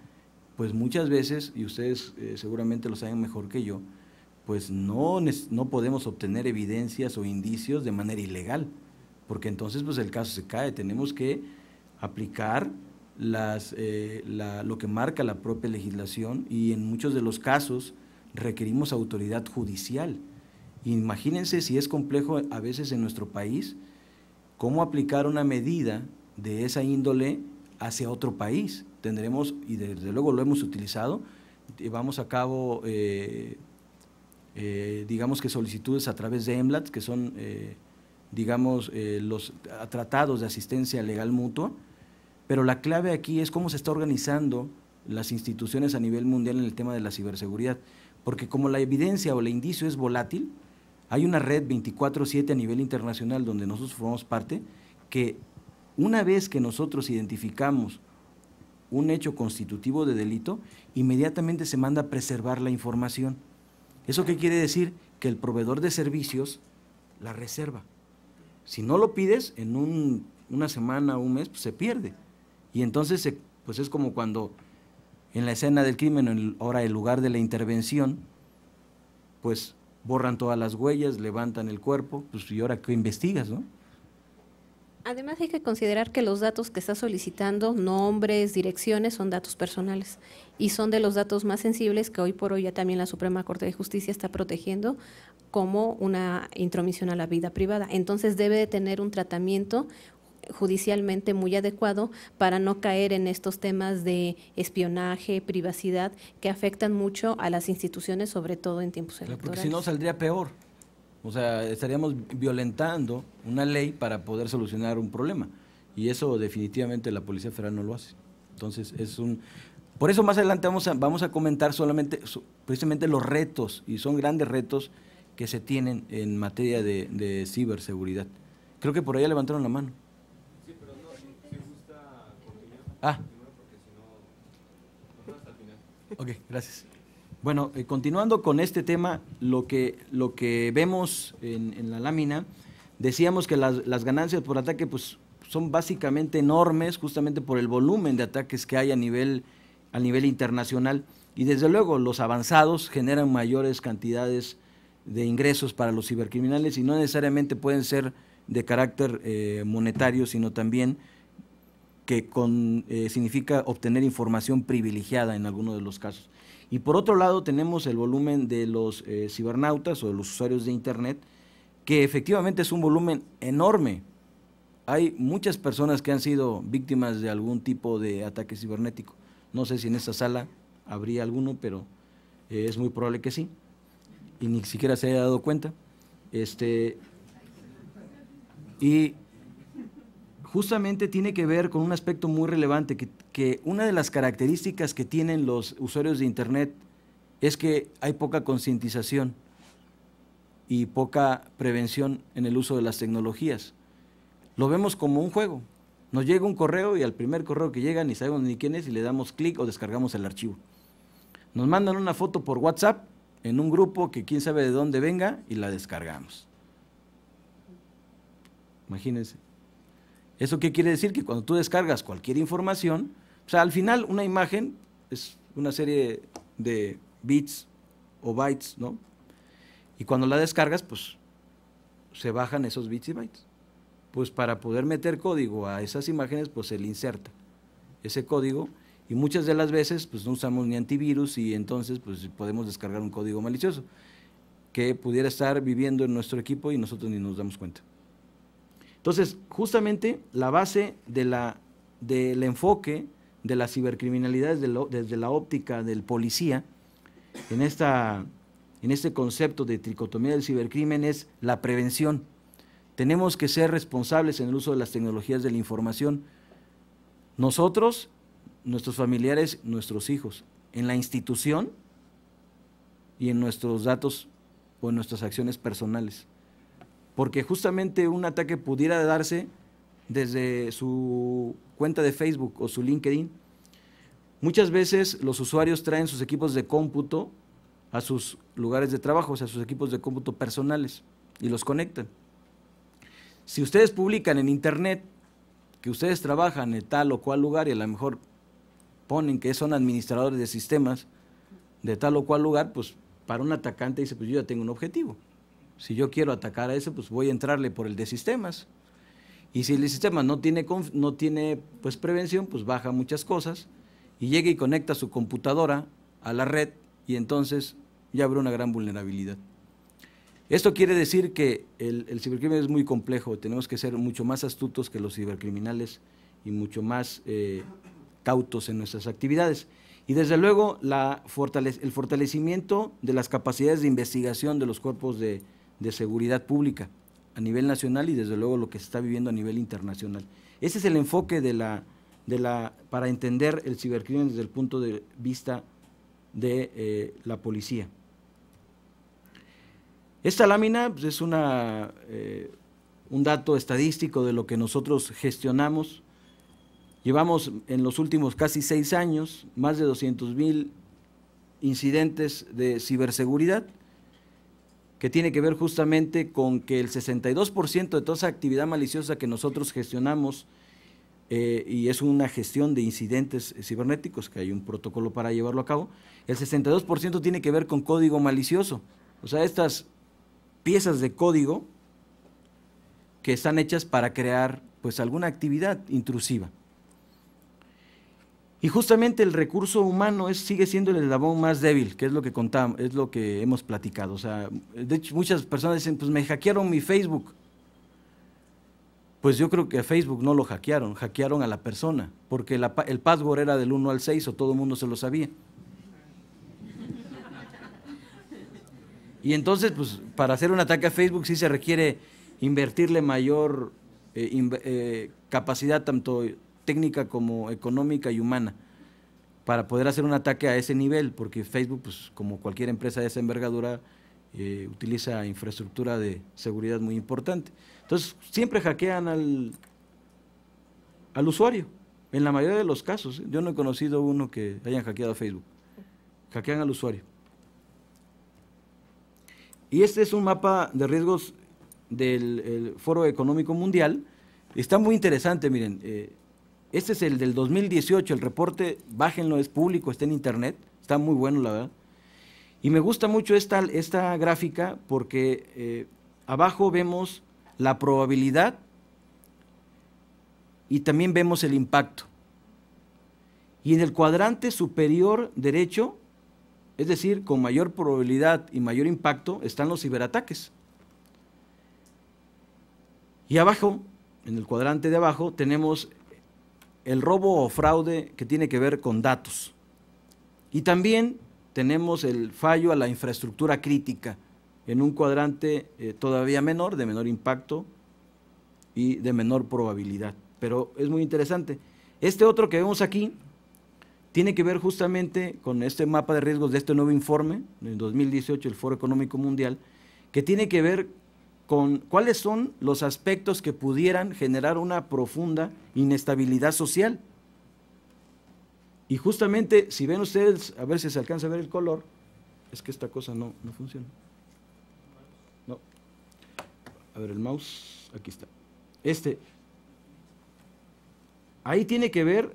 pues muchas veces, y ustedes eh, seguramente lo saben mejor que yo, pues no, no podemos obtener evidencias o indicios de manera ilegal, porque entonces pues el caso se cae, tenemos que aplicar las, eh, lo que marca la propia legislación y en muchos de los casos requerimos autoridad judicial Imagínense si es complejo a veces en nuestro país, cómo aplicar una medida de esa índole hacia otro país. Tendremos, y desde luego lo hemos utilizado, llevamos eh, a cabo, eh, eh, digamos que solicitudes a través de EMLAT, que son, digamos, los tratados de asistencia legal mutua, pero la clave aquí es cómo se está organizando las instituciones a nivel mundial en el tema de la ciberseguridad, porque como la evidencia o el indicio es volátil, hay una red 24-7 a nivel internacional donde nosotros formamos parte que una vez que nosotros identificamos un hecho constitutivo de delito, inmediatamente se manda a preservar la información. ¿Eso qué quiere decir? Que el proveedor de servicios la reserva. Si no lo pides, en una semana o un mes pues se pierde. Y entonces pues es como cuando en la escena del crimen, en ahora el lugar de la intervención, pues borran todas las huellas, levantan el cuerpo, pues y ahora qué investigas, ¿no? Además hay que considerar que los datos que está solicitando, nombres, direcciones, son datos personales y son de los datos más sensibles que hoy por hoy ya también la Suprema Corte de Justicia está protegiendo como una intromisión a la vida privada. Entonces debe de tener un tratamiento, judicialmente muy adecuado para no caer en estos temas de espionaje, privacidad, que afectan mucho a las instituciones, sobre todo en tiempos electorales. Porque si no saldría peor. O sea, estaríamos violentando una ley para poder solucionar un problema. Y eso definitivamente la Policía Federal no lo hace. Entonces, es un... Por eso más adelante vamos a, vamos a comentar solamente, precisamente los retos, y son grandes retos que se tienen en materia de, ciberseguridad. Creo que por ahí levantaron la mano. Ah. Ok, gracias. Bueno, eh, continuando con este tema, lo que, lo que vemos en, en la lámina, decíamos que las, las, ganancias por ataque pues, son básicamente enormes justamente por el volumen de ataques que hay a nivel, a nivel internacional y desde luego los avanzados generan mayores cantidades de ingresos para los cibercriminales y no necesariamente pueden ser de carácter eh, monetario, sino también que con, eh, significa obtener información privilegiada en algunos de los casos. Y por otro lado tenemos el volumen de los eh, cibernautas o de los usuarios de Internet, que efectivamente es un volumen enorme. Hay muchas personas que han sido víctimas de algún tipo de ataque cibernético. No sé si en esta sala habría alguno, pero eh, es muy probable que sí. Y ni siquiera se haya dado cuenta. Este, y justamente tiene que ver con un aspecto muy relevante, que, una de las características que tienen los usuarios de Internet es que hay poca concientización y poca prevención en el uso de las tecnologías. Lo vemos como un juego. Nos llega un correo y al primer correo que llega ni sabemos ni quién es y le damos clic o descargamos el archivo. Nos mandan una foto por WhatsApp en un grupo que quién sabe de dónde venga y la descargamos. Imagínense. ¿Eso qué quiere decir? Que cuando tú descargas cualquier información, o sea, al final una imagen es una serie de bits o bytes, ¿no? Y cuando la descargas, pues se bajan esos bits y bytes. Pues para poder meter código a esas imágenes, pues se le inserta ese código y muchas de las veces pues no usamos ni antivirus y entonces pues podemos descargar un código malicioso que pudiera estar viviendo en nuestro equipo y nosotros ni nos damos cuenta. Entonces, justamente la base del enfoque de la cibercriminalidad desde la, óptica del policía, en, en este concepto de tricotomía del cibercrimen, es la prevención. Tenemos que ser responsables en el uso de las tecnologías de la información. Nosotros, nuestros familiares, nuestros hijos, en la institución y en nuestros datos o en nuestras acciones personales porque justamente un ataque pudiera darse desde su cuenta de Facebook o su LinkedIn. Muchas veces los usuarios traen sus equipos de cómputo a sus lugares de trabajo, o sea, sus equipos de cómputo personales y los conectan. Si ustedes publican en Internet que ustedes trabajan en tal o cual lugar y a lo mejor ponen que son administradores de sistemas de tal o cual lugar, pues para un atacante dice, pues yo ya tengo un objetivo. Si yo quiero atacar a ese, pues voy a entrarle por el de sistemas. Y si el sistema no tiene, no tiene pues, prevención, pues baja muchas cosas y llega y conecta su computadora a la red y entonces ya habrá una gran vulnerabilidad. Esto quiere decir que el, el, cibercrimen es muy complejo, tenemos que ser mucho más astutos que los cibercriminales y mucho más eh, cautos en nuestras actividades. Y desde luego el fortalecimiento de las capacidades de investigación de los cuerpos de, de seguridad pública a nivel nacional y desde luego lo que se está viviendo a nivel internacional. Ese es el enfoque de la, de la, para entender el cibercrimen desde el punto de vista de eh, la policía. Esta lámina pues, es una, eh, un dato estadístico de lo que nosotros gestionamos. Llevamos en los últimos casi seis años más de 200 mil incidentes de ciberseguridad que tiene que ver justamente con que el 62% de toda esa actividad maliciosa que nosotros gestionamos, eh, y es una gestión de incidentes eh, cibernéticos, que hay un protocolo para llevarlo a cabo, el 62% tiene que ver con código malicioso. O sea, estas piezas de código que están hechas para crear pues alguna actividad intrusiva. Y justamente el recurso humano es, sigue siendo el eslabón más débil, que es lo que contamos, es lo que hemos platicado. O sea, de hecho, muchas personas dicen, pues me hackearon mi Facebook. Pues yo creo que a Facebook no lo hackearon, hackearon a la persona, porque el password era del 1 al 6 o todo el mundo se lo sabía. Y entonces, pues para hacer un ataque a Facebook sí se requiere invertirle mayor eh, eh, capacidad tanto técnica como económica y humana para poder hacer un ataque a ese nivel, porque Facebook, pues como cualquier empresa de esa envergadura, eh, utiliza infraestructura de seguridad muy importante. Entonces, siempre hackean al, al usuario, en la mayoría de los casos. ¿eh? Yo no he conocido uno que hayan hackeado a Facebook. Hackean al usuario. Y este es un mapa de riesgos del Foro Económico Mundial. Está muy interesante, miren. Eh, este es el del 2018, el reporte, bájenlo, es público, está en internet, está muy bueno, la verdad. Y me gusta mucho esta, esta gráfica porque eh, abajo vemos la probabilidad y también vemos el impacto. Y en el cuadrante superior derecho, es decir, con mayor probabilidad y mayor impacto, están los ciberataques. Y abajo, en el cuadrante de abajo, tenemos el robo o fraude que tiene que ver con datos. Y también tenemos el fallo a la infraestructura crítica en un cuadrante eh, todavía menor, de menor impacto y de menor probabilidad. Pero es muy interesante. Este otro que vemos aquí tiene que ver justamente con este mapa de riesgos de este nuevo informe, en 2018, el Foro Económico Mundial, que tiene que ver con cuáles son los aspectos que pudieran generar una profunda inestabilidad social. Y justamente, si ven ustedes, a ver si se alcanza a ver el color, es que esta cosa no, funciona. No. A ver, el mouse, aquí está. Este. Ahí tiene que ver,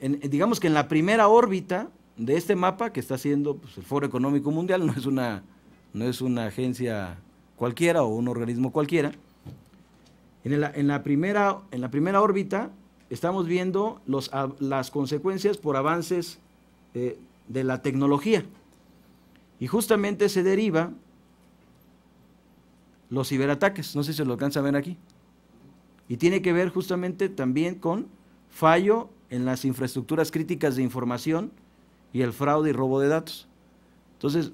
digamos que en la primera órbita de este mapa que está haciendo pues, el Foro Económico Mundial, no es una, no es una agencia cualquiera o un organismo cualquiera, en la, primera, en la primera órbita estamos viendo los, las consecuencias por avances eh, de la tecnología. Y justamente se deriva los ciberataques, no sé si se lo alcanza a ver aquí. Y tiene que ver justamente también con fallo en las infraestructuras críticas de información y el fraude y robo de datos. Entonces,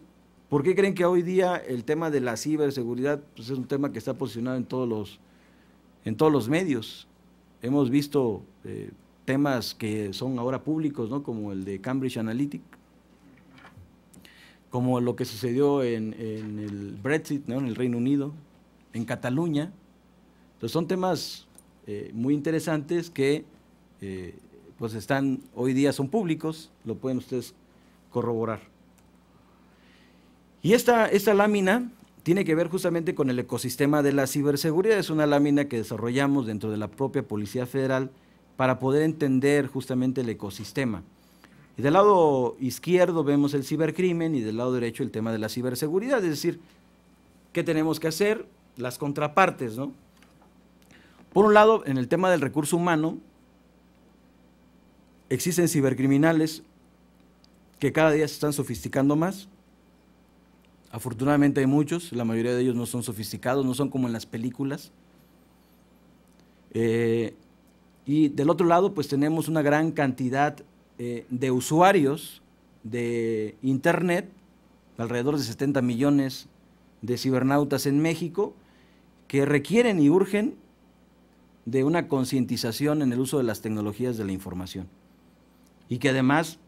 ¿Por qué creen que hoy día el tema de la ciberseguridad pues, es un tema que está posicionado en todos los, en todos los medios? Hemos visto eh, temas que son ahora públicos, como el de Cambridge Analytica, como lo que sucedió en, el Brexit, en el Reino Unido, en Cataluña. Entonces son temas eh, muy interesantes que eh, pues están hoy día son públicos, lo pueden ustedes corroborar. Y esta, esta lámina tiene que ver justamente con el ecosistema de la ciberseguridad. Es una lámina que desarrollamos dentro de la propia Policía Federal para poder entender justamente el ecosistema. Y del lado izquierdo vemos el cibercrimen y del lado derecho el tema de la ciberseguridad, es decir, ¿qué tenemos que hacer? Las contrapartes, ¿no? Por un lado, en el tema del recurso humano, existen cibercriminales que cada día se están sofisticando más, Afortunadamente hay muchos, la mayoría de ellos no son sofisticados, no son como en las películas. Eh, y del otro lado, pues tenemos una gran cantidad eh, de usuarios de Internet, alrededor de 70 millones de cibernautas en México, que requieren y urgen de una concientización en el uso de las tecnologías de la información. Y que además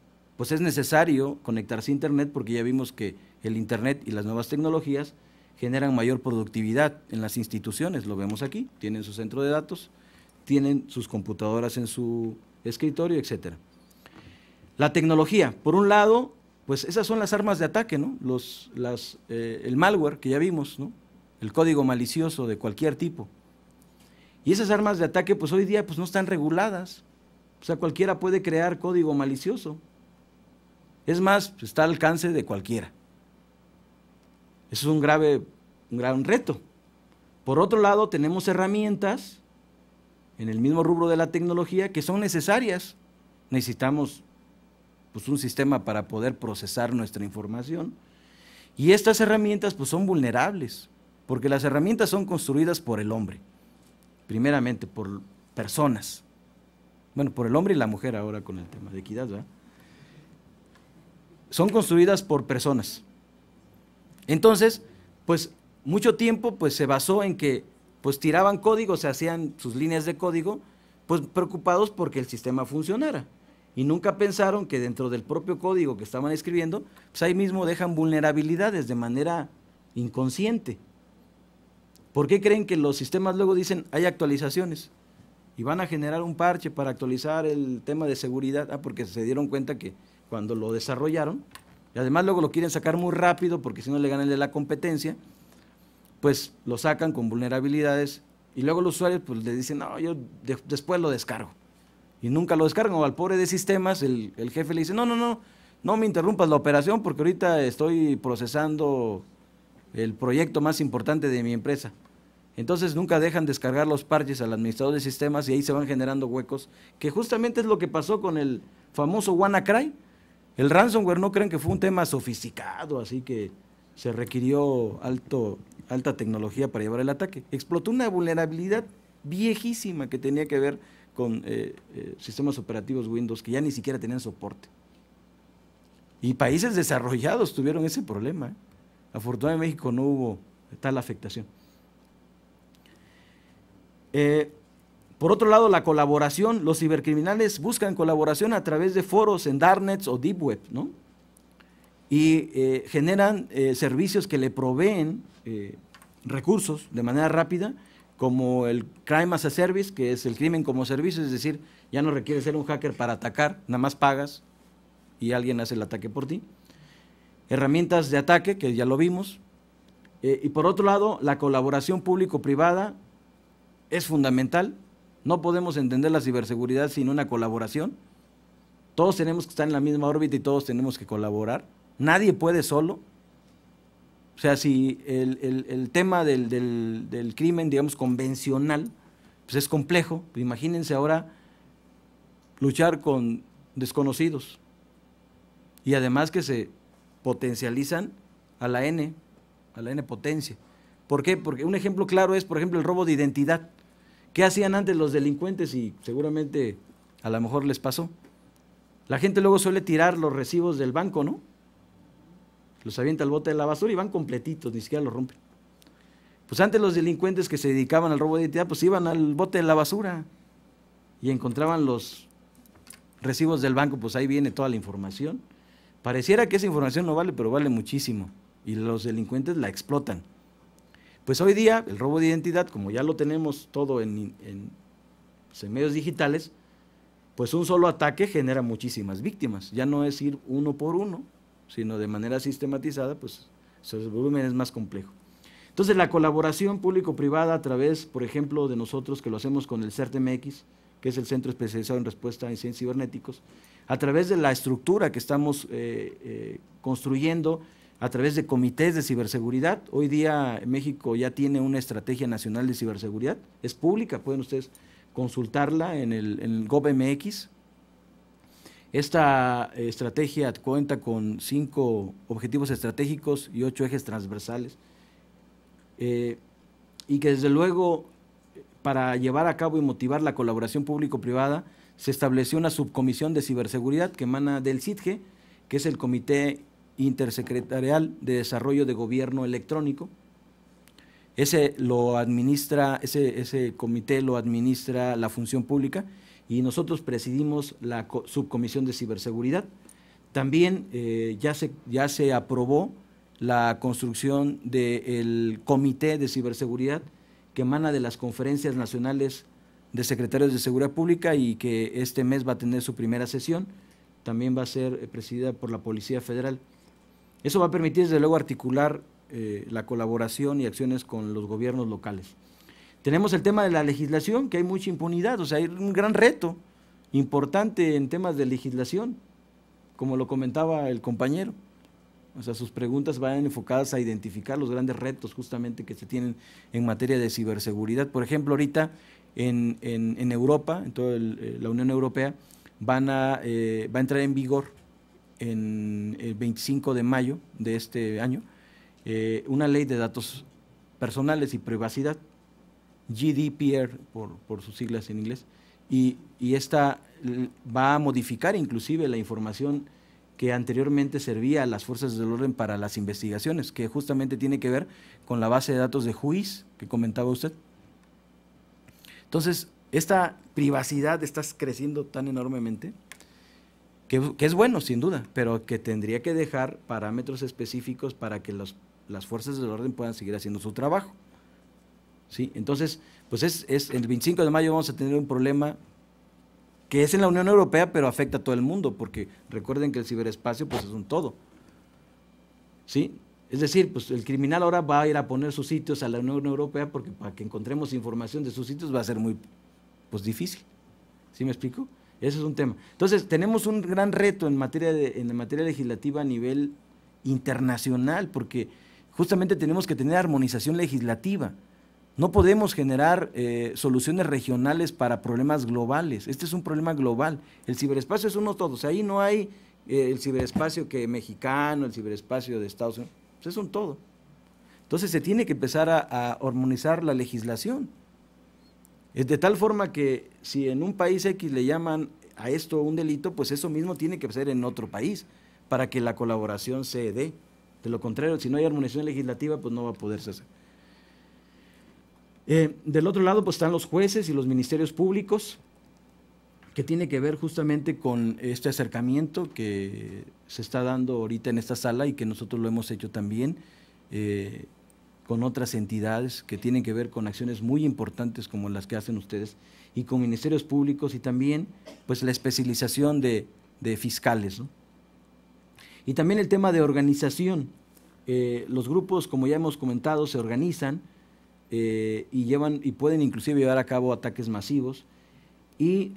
pues es necesario conectarse a Internet porque ya vimos que el Internet y las nuevas tecnologías generan mayor productividad en las instituciones, lo vemos aquí, tienen su centro de datos, tienen sus computadoras en su escritorio, etc. La tecnología, por un lado, pues esas son las armas de ataque, ¿no? Eh, el malware que ya vimos, El código malicioso de cualquier tipo. Y esas armas de ataque, pues hoy día, pues no están reguladas. O sea, cualquiera puede crear código malicioso, es más, está al alcance de cualquiera. Eso es un grave, un gran reto. Por otro lado, tenemos herramientas en el mismo rubro de la tecnología que son necesarias. Necesitamos pues, un sistema para poder procesar nuestra información. Y estas herramientas pues, son vulnerables, porque las herramientas son construidas por el hombre, primeramente por personas. Bueno, por el hombre y la mujer ahora con el tema de equidad, ¿verdad? son construidas por personas. Entonces, pues mucho tiempo pues se basó en que pues tiraban código, se hacían sus líneas de código, pues preocupados porque el sistema funcionara. Y nunca pensaron que dentro del propio código que estaban escribiendo, pues ahí mismo dejan vulnerabilidades de manera inconsciente. ¿Por qué creen que los sistemas luego dicen hay actualizaciones? Y van a generar un parche para actualizar el tema de seguridad. Ah, porque se dieron cuenta que cuando lo desarrollaron, y además luego lo quieren sacar muy rápido porque si no le ganan de la competencia, pues lo sacan con vulnerabilidades y luego los usuarios pues, le dicen, no, yo después lo descargo. Y nunca lo descargan, o al pobre de sistemas, el, el jefe le dice, no, no, no, no me interrumpas la operación porque ahorita estoy procesando el proyecto más importante de mi empresa. Entonces nunca dejan descargar los parches al administrador de sistemas y ahí se van generando huecos, que justamente es lo que pasó con el famoso WannaCry, el ransomware no creen que fue un tema sofisticado, así que se requirió alta tecnología para llevar el ataque. Explotó una vulnerabilidad viejísima que tenía que ver con eh, eh, sistemas operativos Windows que ya ni siquiera tenían soporte. Y países desarrollados tuvieron ese problema. ¿eh? Afortunadamente en México no hubo tal afectación. Eh, por otro lado, la colaboración, los cibercriminales buscan colaboración a través de foros en Darknets o Deep Web, ¿no? Y eh, generan eh, servicios que le proveen eh, recursos de manera rápida, como el Crime as a Service, que es el crimen como servicio, es decir, ya no requiere ser un hacker para atacar, nada más pagas y alguien hace el ataque por ti. Herramientas de ataque, que ya lo vimos. y por otro lado, la colaboración público-privada es fundamental no podemos entender la ciberseguridad sin una colaboración. Todos tenemos que estar en la misma órbita y todos tenemos que colaborar. Nadie puede solo. O sea, si el, tema del, crimen, digamos, convencional, pues es complejo. imagínense ahora luchar con desconocidos. Y además que se potencializan a la N, a la N potencia. ¿Por qué? Porque un ejemplo claro es, por ejemplo, el robo de identidad. ¿Qué hacían antes los delincuentes? Y seguramente a lo mejor les pasó. La gente luego suele tirar los recibos del banco, ¿no? Los avienta al bote de la basura y van completitos, ni siquiera los rompen. Pues antes los delincuentes que se dedicaban al robo de identidad, pues iban al bote de la basura y encontraban los recibos del banco, pues ahí viene toda la información. Pareciera que esa información no vale, pero vale muchísimo. Y los delincuentes la explotan. Pues hoy día el robo de identidad, como ya lo tenemos todo pues, en, medios digitales, pues un solo ataque genera muchísimas víctimas. Ya no es ir uno por uno, sino de manera sistematizada, pues el volumen es más complejo. Entonces, la colaboración público-privada a través, por ejemplo, de nosotros que lo hacemos con el CERTMX, que es el Centro Especializado en Respuesta a Incidentes Cibernéticos, a través de la estructura que estamos eh, eh, construyendo a través de comités de ciberseguridad. Hoy día México ya tiene una estrategia nacional de ciberseguridad, es pública, pueden ustedes consultarla en el, en GovMX. Esta eh, estrategia cuenta con cinco objetivos estratégicos y ocho ejes transversales. Eh, y que desde luego para llevar a cabo y motivar la colaboración público-privada se estableció una subcomisión de ciberseguridad que emana del CITGE, que es el Comité Intersecretarial de Desarrollo de Gobierno Electrónico. Ese lo administra, ese, comité lo administra la función pública y nosotros presidimos la subcomisión de ciberseguridad. También eh, ya, se, ya se aprobó la construcción del comité de ciberseguridad que emana de las conferencias nacionales de secretarios de seguridad pública y que este mes va a tener su primera sesión. También va a ser presidida por la Policía Federal. Eso va a permitir, desde luego, articular eh, la colaboración y acciones con los gobiernos locales. Tenemos el tema de la legislación, que hay mucha impunidad, o sea, hay un gran reto importante en temas de legislación, como lo comentaba el compañero. O sea, sus preguntas van enfocadas a identificar los grandes retos justamente que se tienen en materia de ciberseguridad. Por ejemplo, ahorita en, Europa, en toda eh, la Unión Europea, eh, va a entrar en vigor en el 25 de mayo de este año eh, una ley de datos personales y privacidad, GDPR por, por sus siglas en inglés, y, y, esta va a modificar inclusive la información que anteriormente servía a las fuerzas del orden para las investigaciones, que justamente tiene que ver con la base de datos de juiz que comentaba usted. Entonces, esta privacidad está creciendo tan enormemente que, es bueno, sin duda, pero que tendría que dejar parámetros específicos para que las fuerzas del orden puedan seguir haciendo su trabajo. ¿Sí? Entonces, pues es, el 25 de mayo vamos a tener un problema que es en la Unión Europea, pero afecta a todo el mundo, porque recuerden que el ciberespacio pues, es un todo. ¿Sí? Es decir, pues el criminal ahora va a ir a poner sus sitios a la Unión Europea porque para que encontremos información de sus sitios va a ser muy pues, difícil. ¿Sí me explico? Ese es un tema. Entonces, tenemos un gran reto en materia, de, en materia legislativa a nivel internacional, porque justamente tenemos que tener armonización legislativa. No podemos generar eh, soluciones regionales para problemas globales. Este es un problema global. El ciberespacio es uno todos. Ahí no hay eh, el ciberespacio que mexicano, el ciberespacio de Estados Unidos. Pues es un todo. Entonces se tiene que empezar a armonizar la legislación. Eh, de tal forma que si en un país X le llaman a esto un delito, pues eso mismo tiene que ser en otro país para que la colaboración se dé. De lo contrario, si no hay armonización legislativa, pues no va a poderse hacer. Eh, del otro lado, pues están los jueces y los ministerios públicos, que tiene que ver justamente con este acercamiento que se está dando ahorita en esta sala y que nosotros lo hemos hecho también. Eh, con otras entidades que tienen que ver con acciones muy importantes como las que hacen ustedes y con ministerios públicos y también pues la especialización de, fiscales. Y también el tema de organización. Eh, los grupos, como ya hemos comentado, se organizan eh, y llevan y pueden inclusive llevar a cabo ataques masivos. Y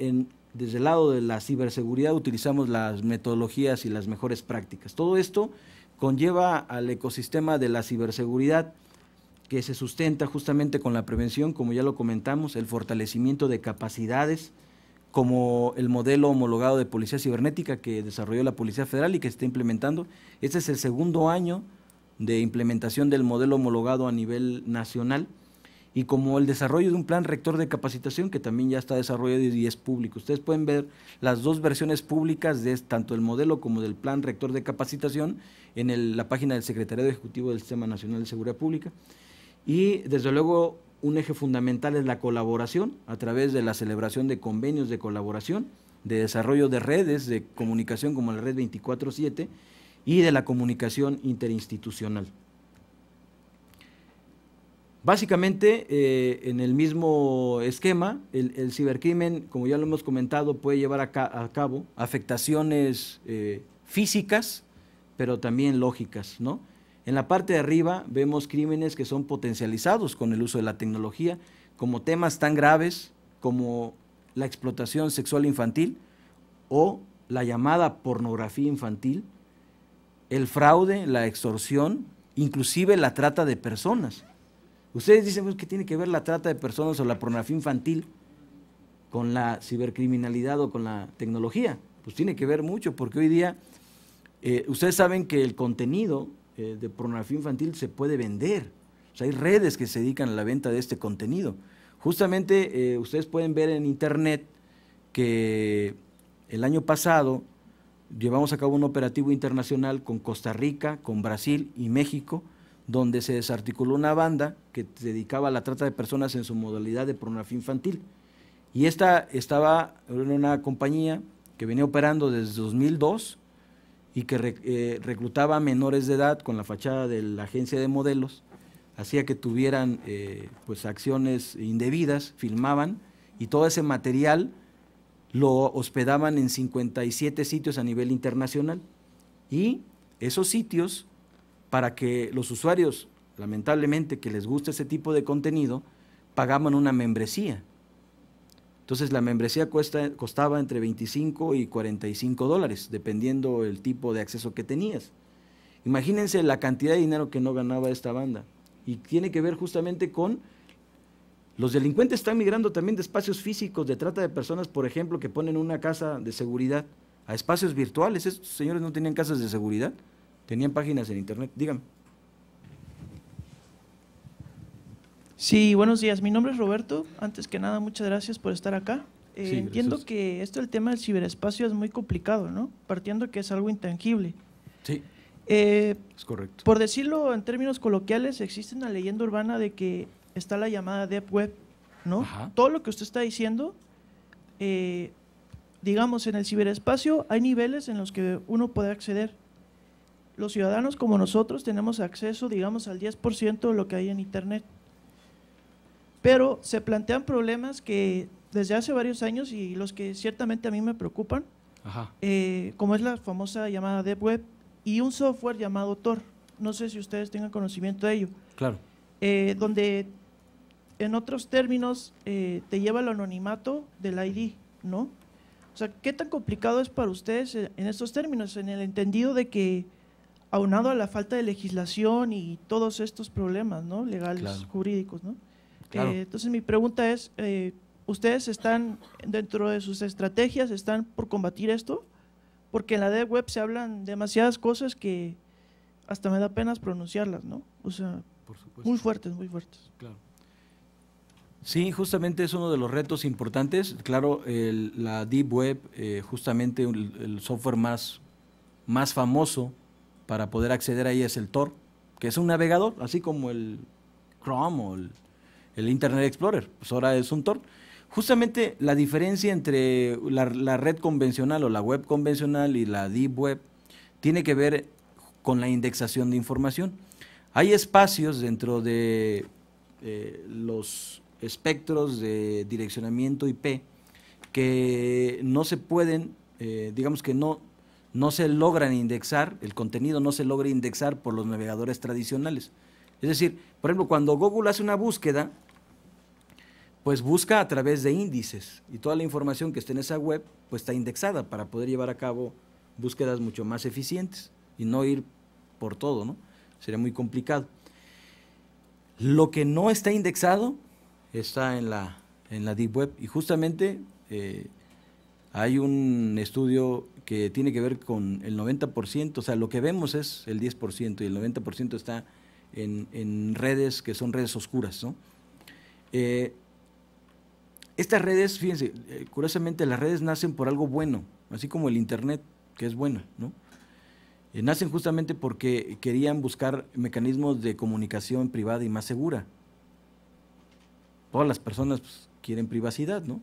desde el lado de la ciberseguridad utilizamos las metodologías y las mejores prácticas. Todo esto conlleva al ecosistema de la ciberseguridad que se sustenta justamente con la prevención, como ya lo comentamos, el fortalecimiento de capacidades, como el modelo homologado de policía cibernética que desarrolló la Policía Federal y que se está implementando. Este es el segundo año de implementación del modelo homologado a nivel nacional y como el desarrollo de un plan rector de capacitación que también ya está desarrollado y es público. Ustedes pueden ver las dos versiones públicas de tanto el modelo como del plan rector de capacitación en la página del Secretario Ejecutivo del Sistema Nacional de Seguridad Pública. Y desde luego un eje fundamental es la colaboración a través de la celebración de convenios de colaboración, de desarrollo de redes de comunicación como la red 24/7 y de la comunicación interinstitucional. Básicamente, eh, en el mismo esquema, el, cibercrimen, como ya lo hemos comentado, puede llevar a, cabo afectaciones eh, físicas, pero también lógicas, ¿no? En la parte de arriba vemos crímenes que son potencializados con el uso de la tecnología, como temas tan graves como la explotación sexual infantil o la llamada pornografía infantil, el fraude, la extorsión, inclusive la trata de personas. Ustedes dicen, pues, que tiene que ver la trata de personas o la pornografía infantil con la cibercriminalidad o con la tecnología? Pues tiene que ver mucho, porque hoy día eh, ustedes saben que el contenido eh, de pornografía infantil se puede vender. O sea, hay redes que se dedican a la venta de este contenido. Justamente eh, ustedes pueden ver en internet que el año pasado llevamos a cabo un operativo internacional con Costa Rica, con Brasil y México, donde se desarticuló una banda que se dedicaba a la trata de personas en su modalidad de pornografía infantil. Y esta estaba en una compañía que venía operando desde 2002 y que eh, reclutaba menores de edad con la fachada de la agencia de modelos, hacía que tuvieran eh, pues acciones indebidas, filmaban y todo ese material lo hospedaban en 57 sitios a nivel internacional. Y esos sitios, para que los usuarios, lamentablemente, que les gusta ese tipo de contenido, pagaban una membresía. Entonces la membresía costaba entre 25 y 45 dólares, dependiendo el tipo de acceso que tenías. Imagínense la cantidad de dinero que no ganaba esta banda. Y tiene que ver justamente con... Los delincuentes están migrando también de espacios físicos de trata de personas, por ejemplo, que ponen una casa de seguridad a espacios virtuales. Estos señores no tenían casas de seguridad, tenían páginas en Internet. Díganme. Sí, buenos días. Mi nombre es Roberto. Antes que nada, muchas gracias por estar acá. Eh, entiendo que esto, del tema del ciberespacio, es muy complicado, ¿no? Partiendo que es algo intangible. Sí. Eh, es correcto. Por decirlo en términos coloquiales, existe una leyenda urbana de que está la llamada Deep Web, ¿no? Todo lo que usted está diciendo, eh, digamos, en el ciberespacio hay niveles en los que uno puede acceder. Los ciudadanos como nosotros tenemos acceso, digamos, al 10% de lo que hay en Internet pero se plantean problemas que desde hace varios años y los que ciertamente a mí me preocupan, eh, como es la famosa llamada DevWeb Web y un software llamado Tor. No sé si ustedes tengan conocimiento de ello. Claro. Eh, donde, en otros términos, eh, te lleva el anonimato del ID, ¿no? O sea, ¿qué tan complicado es para ustedes en estos términos? En el entendido de que, aunado a la falta de legislación y todos estos problemas, ¿no? Legales, jurídicos, ¿no? Eh, entonces mi pregunta es, eh, ¿ustedes están dentro de sus estrategias, están por combatir esto? Porque en la Dev Web se hablan demasiadas cosas que hasta me da pena pronunciarlas, ¿no? O sea, muy fuertes, muy fuertes. Claro. Sí, justamente es uno de los retos importantes. Claro, la Deep Web, eh, justamente el, software más, más famoso para poder acceder ahí es el Tor, que es un navegador, así como el Chrome o el el Internet Explorer, pues ahora es un Tor. Justamente la diferencia entre la, red convencional o la web convencional y la deep web tiene que ver con la indexación de información. Hay espacios dentro de eh, los espectros de direccionamiento IP que no se pueden, eh, digamos que no, no se logran indexar, el contenido no se logra indexar por los navegadores tradicionales. Es decir, por ejemplo, cuando Google hace una búsqueda, pues busca a través de índices y toda la información que esté en esa web pues está indexada para poder llevar a cabo búsquedas mucho más eficientes y no ir por todo, ¿no? Sería muy complicado. Lo que no está indexado está en la, en la Deep Web y justamente eh, hay un estudio que tiene que ver con el 90%, o sea, lo que vemos es el 10% y el 90% está en, en, redes que son redes oscuras, ¿no? Eh, estas redes, fíjense, eh, curiosamente las redes nacen por algo bueno, así como el Internet, que es bueno, ¿no? Eh, nacen justamente porque querían buscar mecanismos de comunicación privada y más segura. Todas las personas pues, quieren privacidad, ¿no?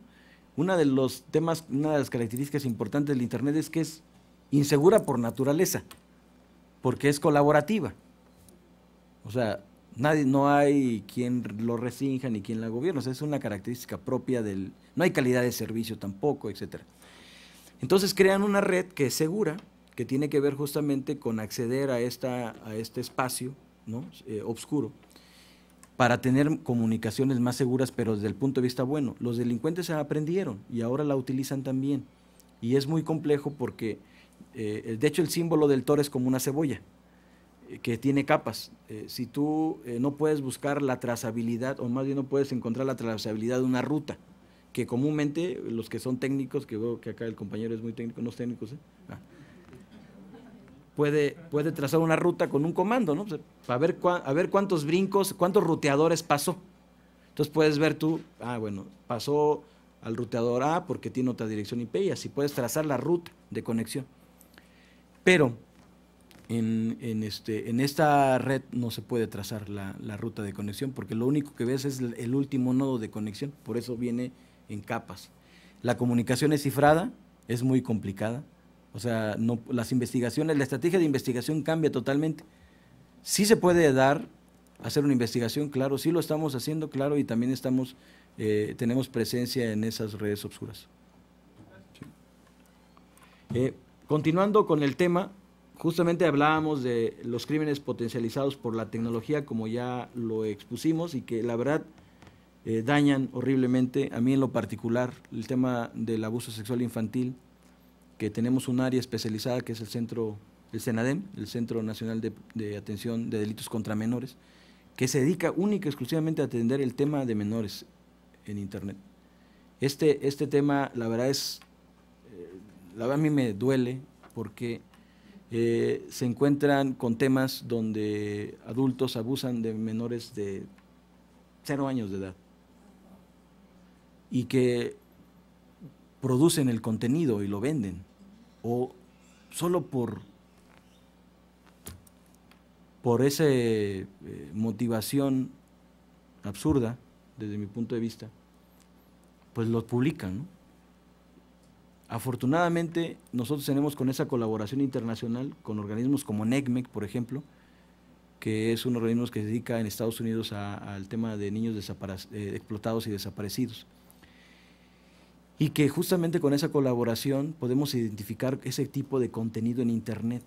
Una de los temas, una de las características importantes del Internet es que es insegura por naturaleza, porque es colaborativa. O sea, Nadie, no hay quien lo restrinja ni quien la gobierne. es una característica propia del... No hay calidad de servicio tampoco, etc. Entonces crean una red que es segura, que tiene que ver justamente con acceder a, esta, a este espacio ¿no? Eh, obscuro para tener comunicaciones más seguras, pero desde el punto de vista bueno. Los delincuentes aprendieron y ahora la utilizan también. Y es muy complejo porque, eh, de hecho, el símbolo del toro es como una cebolla que tiene capas. Eh, si tú eh, no puedes buscar la trazabilidad, o más bien no puedes encontrar la trazabilidad de una ruta, que comúnmente los que son técnicos, que veo que acá el compañero es muy técnico, no es técnico, ¿eh? puede, puede trazar una ruta con un comando, ¿no? Para a, ver a ver cuántos brincos, cuántos ruteadores pasó. Entonces puedes ver tú, ah, bueno, pasó al ruteador A porque tiene otra dirección IP y así puedes trazar la ruta de conexión. Pero en, en, este, en esta red no se puede trazar la, ruta de conexión porque lo único que ves es el, último nodo de conexión, por eso viene en capas. La comunicación es cifrada, es muy complicada, o sea, no, las investigaciones, la estrategia de investigación cambia totalmente. Sí se puede dar, hacer una investigación, claro, sí lo estamos haciendo, claro, y también estamos, eh, tenemos presencia en esas redes obscuras. Eh, continuando con el tema, justamente hablábamos de los crímenes potencializados por la tecnología, como ya lo expusimos, y que la verdad eh, dañan horriblemente, a mí en lo particular, el tema del abuso sexual infantil, que tenemos un área especializada que es el centro, el CENADEM, el Centro Nacional de, Atención de Delitos contra Menores, que se dedica única y exclusivamente a atender el tema de menores en Internet. Este, este tema, la verdad es, eh, la verdad a mí me duele porque eh, se encuentran con temas donde adultos abusan de menores de cero años de edad y que producen el contenido y lo venden o solo por por esa eh, motivación absurda desde mi punto de vista pues lo publican ¿no? Afortunadamente, nosotros tenemos con esa colaboración internacional con organismos como NECMEC, e por ejemplo, que es un organismo que se dedica en Estados Unidos al tema de niños eh, explotados y desaparecidos. Y que justamente con esa colaboración podemos identificar ese tipo de contenido en Internet.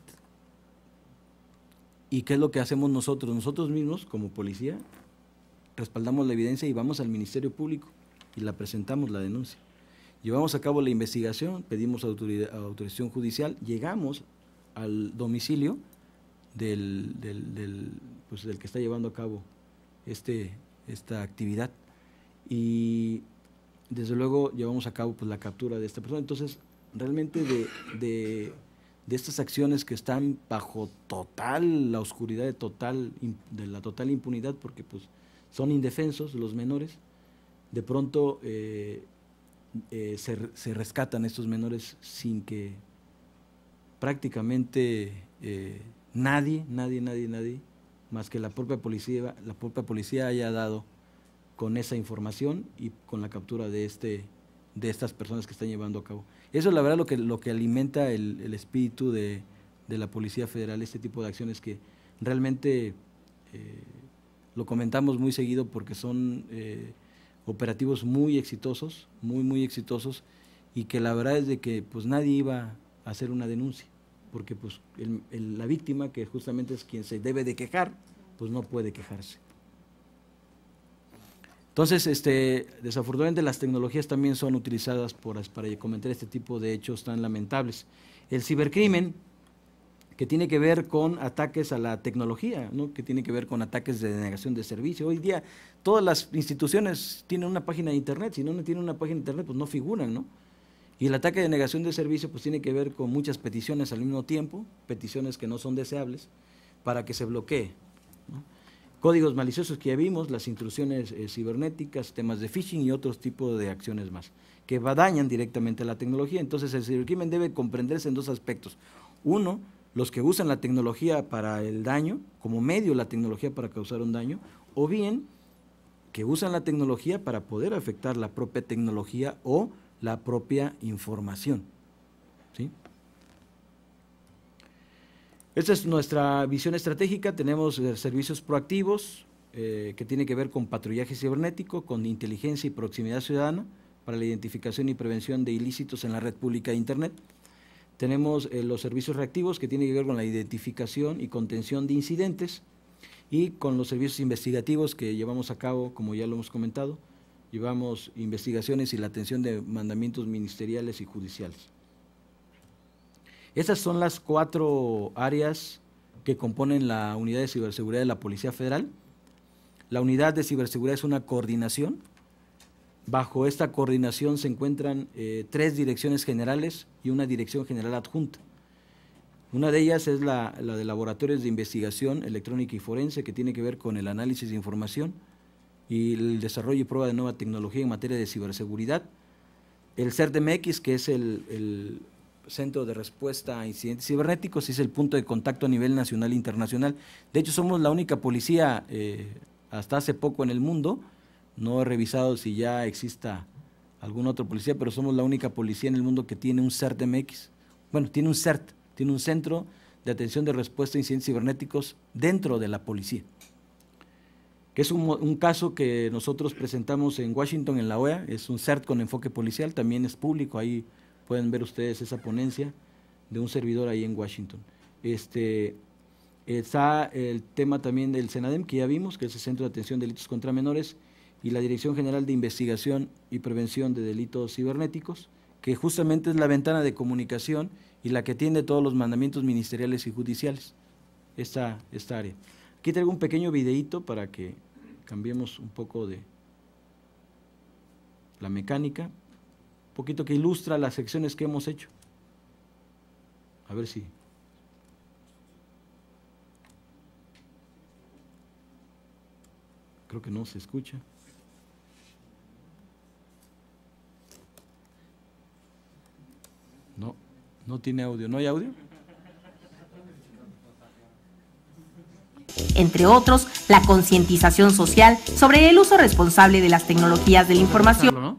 ¿Y qué es lo que hacemos nosotros? Nosotros mismos, como policía, respaldamos la evidencia y vamos al Ministerio Público y la presentamos, la denuncia. Llevamos a cabo la investigación, pedimos autorización judicial, llegamos al domicilio pues, del, que está llevando a cabo este, esta actividad y desde luego llevamos a cabo pues, la captura de esta persona. Entonces, realmente de, estas acciones que están bajo total, la oscuridad de, total, de la total impunidad, porque pues son indefensos los menores, de pronto eh, eh, se, rescatan estos menores sin que prácticamente eh, nadie, nadie, nadie, nadie, más que la propia policía, la propia policía haya dado con esa información y con la captura de este de estas personas que están llevando a cabo. Eso es la verdad lo que, lo que alimenta el, espíritu de, la Policía Federal, este tipo de acciones que realmente eh, lo comentamos muy seguido porque son operativos muy exitosos, muy, muy exitosos, y que la verdad es de que pues nadie iba a hacer una denuncia, porque pues la víctima, que justamente es quien se debe de quejar, pues no puede quejarse. Entonces, este, desafortunadamente las tecnologías también son utilizadas para comentar este tipo de hechos tan lamentables. El cibercrimen que tiene que ver con ataques a la tecnología, ¿no? que tiene que ver con ataques de denegación de servicio. Hoy día todas las instituciones tienen una página de Internet, si no, no tienen una página de Internet, pues no figuran, ¿no? Y el ataque de negación de servicio pues tiene que ver con muchas peticiones al mismo tiempo, peticiones que no son deseables, para que se bloquee. Códigos maliciosos que ya vimos, las intrusiones eh, cibernéticas, temas de phishing y otros tipos de acciones más, que dañan directamente la tecnología. Entonces el cibercrimen debe comprenderse en dos aspectos. Uno, los que usan la tecnología para el daño, como medio la tecnología para causar un daño, o bien que usan la tecnología para poder afectar la propia tecnología o la propia información. Esta es nuestra visión estratégica. Tenemos eh, servicios proactivos eh, que tienen que ver con patrullaje cibernético, con inteligencia y proximidad ciudadana para la identificación y prevención de ilícitos en la red pública de Internet. Tenemos eh, los servicios reactivos que tienen que ver con la identificación y contención de incidentes y con los servicios investigativos que llevamos a cabo, como ya lo hemos comentado, llevamos investigaciones y la atención de mandamientos ministeriales y judiciales. Estas son las cuatro áreas que componen la unidad de ciberseguridad de la Policía Federal. La unidad de ciberseguridad es una coordinación Bajo esta coordinación se encuentran eh, tres direcciones generales y una dirección general adjunta. Una de ellas es la, la, de laboratorios de investigación electrónica y forense, que tiene que ver con el análisis de información y el desarrollo y prueba de nueva tecnología en materia de ciberseguridad. El CERT-MX, que es el, Centro de Respuesta a Incidentes Cibernéticos, es el punto de contacto a nivel nacional e internacional. De hecho, somos la única policía eh, hasta hace poco en el mundo no he revisado si ya exista alguna otra policía, pero somos la única policía en el mundo que tiene un CERT MX. Bueno, tiene un CERT, tiene un centro de atención de respuesta a incidentes cibernéticos dentro de la policía. Que es un, caso que nosotros presentamos en Washington, en la OEA, es un CERT con enfoque policial, también es público, ahí pueden ver ustedes esa ponencia de un servidor ahí en Washington. Este, está el tema también del SENADEM, que ya vimos, que es el Centro de Atención de Delitos contra Menores, y la Dirección General de Investigación y Prevención de Delitos Cibernéticos, que justamente es la ventana de comunicación y la que atiende todos los mandamientos ministeriales y judiciales, esta, esta área. Aquí traigo un pequeño videíto para que cambiemos un poco de la mecánica, un poquito que ilustra las secciones que hemos hecho. A ver si creo que no se escucha. No, no tiene audio. ¿No hay audio? entre otros, la concientización social sobre el uso responsable de las tecnologías de la información.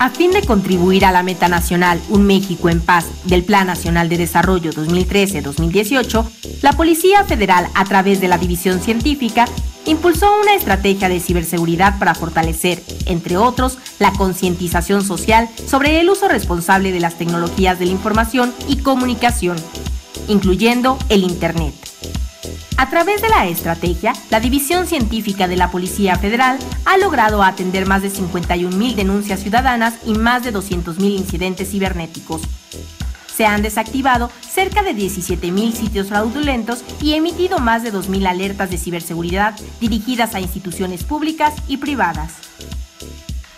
A fin de contribuir a la meta nacional Un México en Paz del Plan Nacional de Desarrollo 2013-2018, la Policía Federal, a través de la División Científica, impulsó una estrategia de ciberseguridad para fortalecer, entre otros, la concientización social sobre el uso responsable de las tecnologías de la información y comunicación, incluyendo el Internet. A través de la estrategia, la División Científica de la Policía Federal ha logrado atender más de 51.000 denuncias ciudadanas y más de 200.000 incidentes cibernéticos, se han desactivado cerca de 17.000 sitios fraudulentos y emitido más de 2.000 alertas de ciberseguridad dirigidas a instituciones públicas y privadas.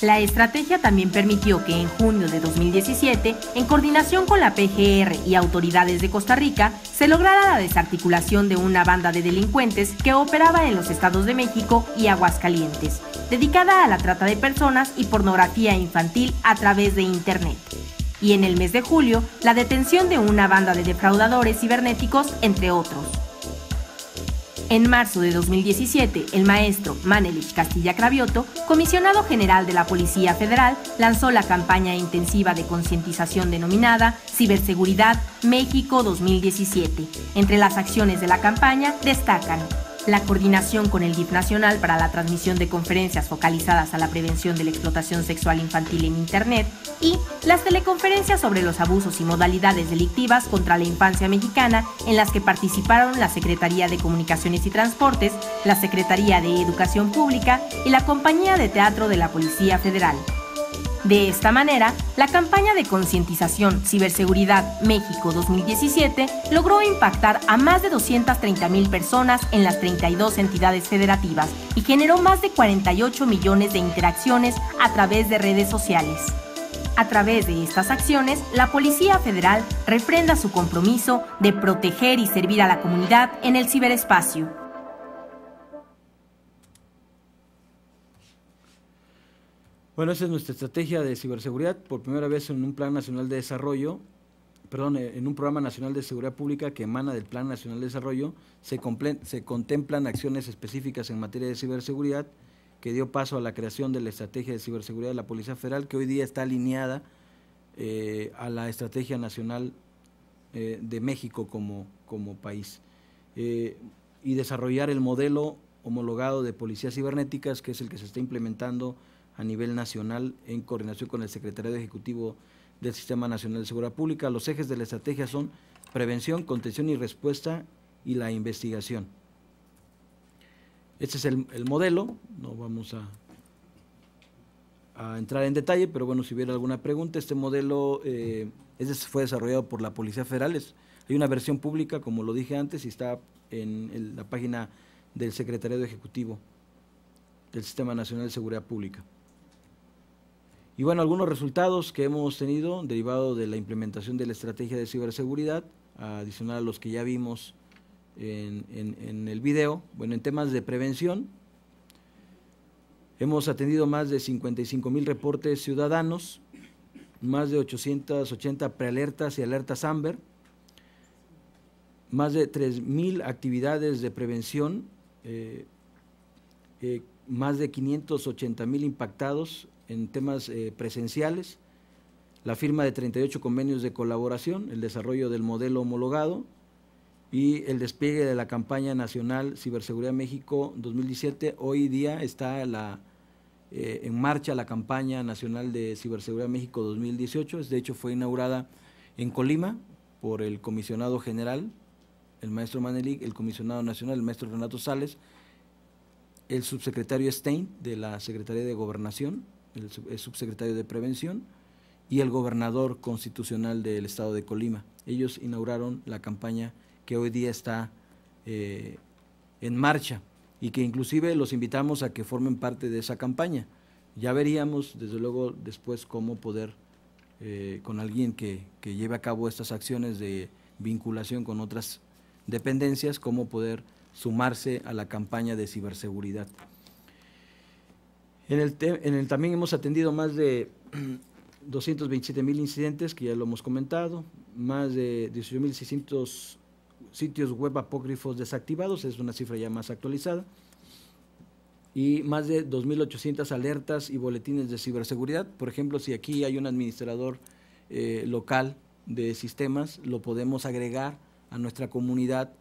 La estrategia también permitió que en junio de 2017, en coordinación con la PGR y autoridades de Costa Rica, se lograra la desarticulación de una banda de delincuentes que operaba en los estados de México y Aguascalientes, dedicada a la trata de personas y pornografía infantil a través de Internet y en el mes de julio la detención de una banda de defraudadores cibernéticos, entre otros. En marzo de 2017, el maestro Manelich Castilla Cravioto, comisionado general de la Policía Federal, lanzó la campaña intensiva de concientización denominada Ciberseguridad México 2017. Entre las acciones de la campaña destacan la coordinación con el DIP Nacional para la transmisión de conferencias focalizadas a la prevención de la explotación sexual infantil en Internet y las teleconferencias sobre los abusos y modalidades delictivas contra la infancia mexicana en las que participaron la Secretaría de Comunicaciones y Transportes, la Secretaría de Educación Pública y la Compañía de Teatro de la Policía Federal. De esta manera, la campaña de concientización Ciberseguridad México 2017 logró impactar a más de 230.000 personas en las 32 entidades federativas y generó más de 48 millones de interacciones a través de redes sociales. A través de estas acciones, la Policía Federal refrenda su compromiso de proteger y servir a la comunidad en el ciberespacio. Bueno, esa es nuestra estrategia de ciberseguridad, por primera vez en un Plan Nacional de Desarrollo, perdón, eh, en un Programa Nacional de Seguridad Pública que emana del Plan Nacional de Desarrollo, se, se contemplan acciones específicas en materia de ciberseguridad, que dio paso a la creación de la estrategia de ciberseguridad de la Policía Federal, que hoy día está alineada eh, a la estrategia nacional eh, de México como, país. y desarrollar el modelo homologado de policías cibernéticas, que es el que se está implementando a nivel nacional en coordinación con el secretario ejecutivo del Sistema Nacional de Seguridad Pública. Los ejes de la estrategia son prevención, contención y respuesta y la investigación. Este es el, modelo, no vamos a, a, entrar en detalle, pero bueno, si hubiera alguna pregunta, este modelo eh, fue desarrollado por la Policía Federal. hay una versión pública, como lo dije antes, y está en, la página del Secretario Ejecutivo del Sistema Nacional de Seguridad Pública. Y bueno, algunos resultados que hemos tenido derivado de la implementación de la estrategia de ciberseguridad, adicional a los que ya vimos en, el video, bueno, en temas de prevención, hemos atendido más de 55 mil reportes ciudadanos, más de 880 prealertas y alertas AMBER, más de 3.000 actividades de prevención, eh, eh, más de 580 mil impactados en temas eh, presenciales, la firma de 38 convenios de colaboración, el desarrollo del modelo homologado y el despliegue de la campaña nacional Ciberseguridad México 2017. Hoy día está eh, en marcha la campaña nacional de Ciberseguridad México 2018. De hecho, fue inaugurada en Colima por el comisionado general, el maestro Manelik, el comisionado nacional, el maestro Renato Sales, el subsecretario Stein de la Secretaría de Gobernación, el, subsecretario de Prevención, y el gobernador constitucional del estado de Colima. Ellos inauguraron la campaña que hoy día está eh, en marcha y que inclusive los invitamos a que formen parte de esa campaña. Ya veríamos, desde luego, después cómo poder, eh, con alguien que, lleve a cabo estas acciones de vinculación con otras dependencias, cómo poder sumarse a la campaña de ciberseguridad. En el, también hemos atendido más de 227 mil incidentes, que ya lo hemos comentado, más de 600 sitios web apócrifos desactivados, es una cifra ya más actualizada, y más de 2.800 alertas y boletines de ciberseguridad. Por ejemplo, si aquí hay un administrador eh, local de sistemas, lo podemos agregar a nuestra comunidad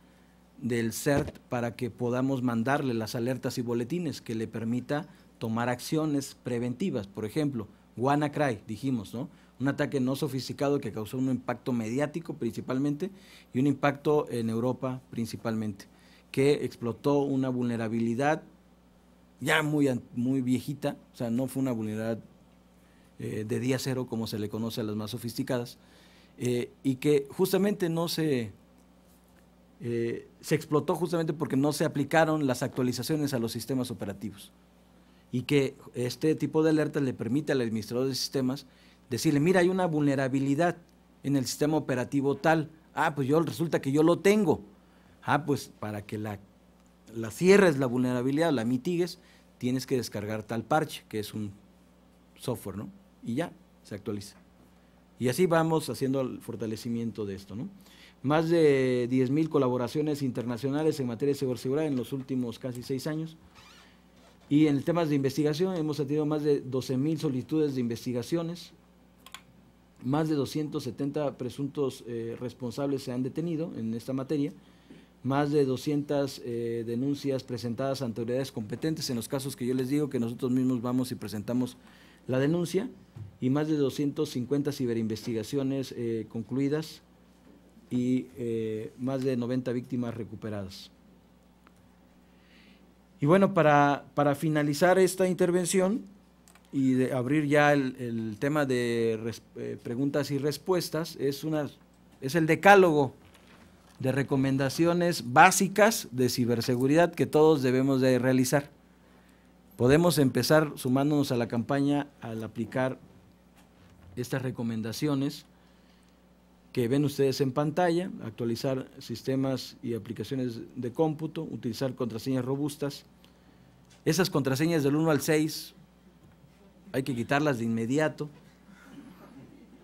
del CERT para que podamos mandarle las alertas y boletines que le permita tomar acciones preventivas. Por ejemplo, WannaCry, dijimos, ¿no? Un ataque no sofisticado que causó un impacto mediático principalmente y un impacto en Europa principalmente, que explotó una vulnerabilidad ya muy, muy viejita, o sea, no fue una vulnerabilidad eh, de día cero como se le conoce a las más sofisticadas, eh, y que justamente no se, eh, se explotó justamente porque no se aplicaron las actualizaciones a los sistemas operativos y que este tipo de alertas le permite al administrador de sistemas decirle, mira, hay una vulnerabilidad en el sistema operativo tal, ah, pues yo resulta que yo lo tengo. Ah, pues para que la, la cierres la vulnerabilidad, la mitigues, tienes que descargar tal parche, que es un software, ¿no? Y ya, se actualiza. Y así vamos haciendo el fortalecimiento de esto, ¿no? Más de 10.000 colaboraciones internacionales en materia de ciberseguridad en los últimos casi seis años. Y en temas de investigación hemos atendido más de 12.000 solicitudes de investigaciones, más de 270 presuntos eh, responsables se han detenido en esta materia, más de 200 eh, denuncias presentadas ante autoridades competentes en los casos que yo les digo que nosotros mismos vamos y presentamos la denuncia y más de 250 ciberinvestigaciones eh, concluidas y más de 90 víctimas recuperadas. Y bueno, para, finalizar esta intervención y abrir ya el, tema de eh, preguntas y respuestas, es, es el decálogo de recomendaciones básicas de ciberseguridad que todos debemos de realizar. Podemos empezar sumándonos a la campaña al aplicar estas recomendaciones que ven ustedes en pantalla, actualizar sistemas y aplicaciones de cómputo, utilizar contraseñas robustas, esas contraseñas del 1 al 6 hay que quitarlas de inmediato.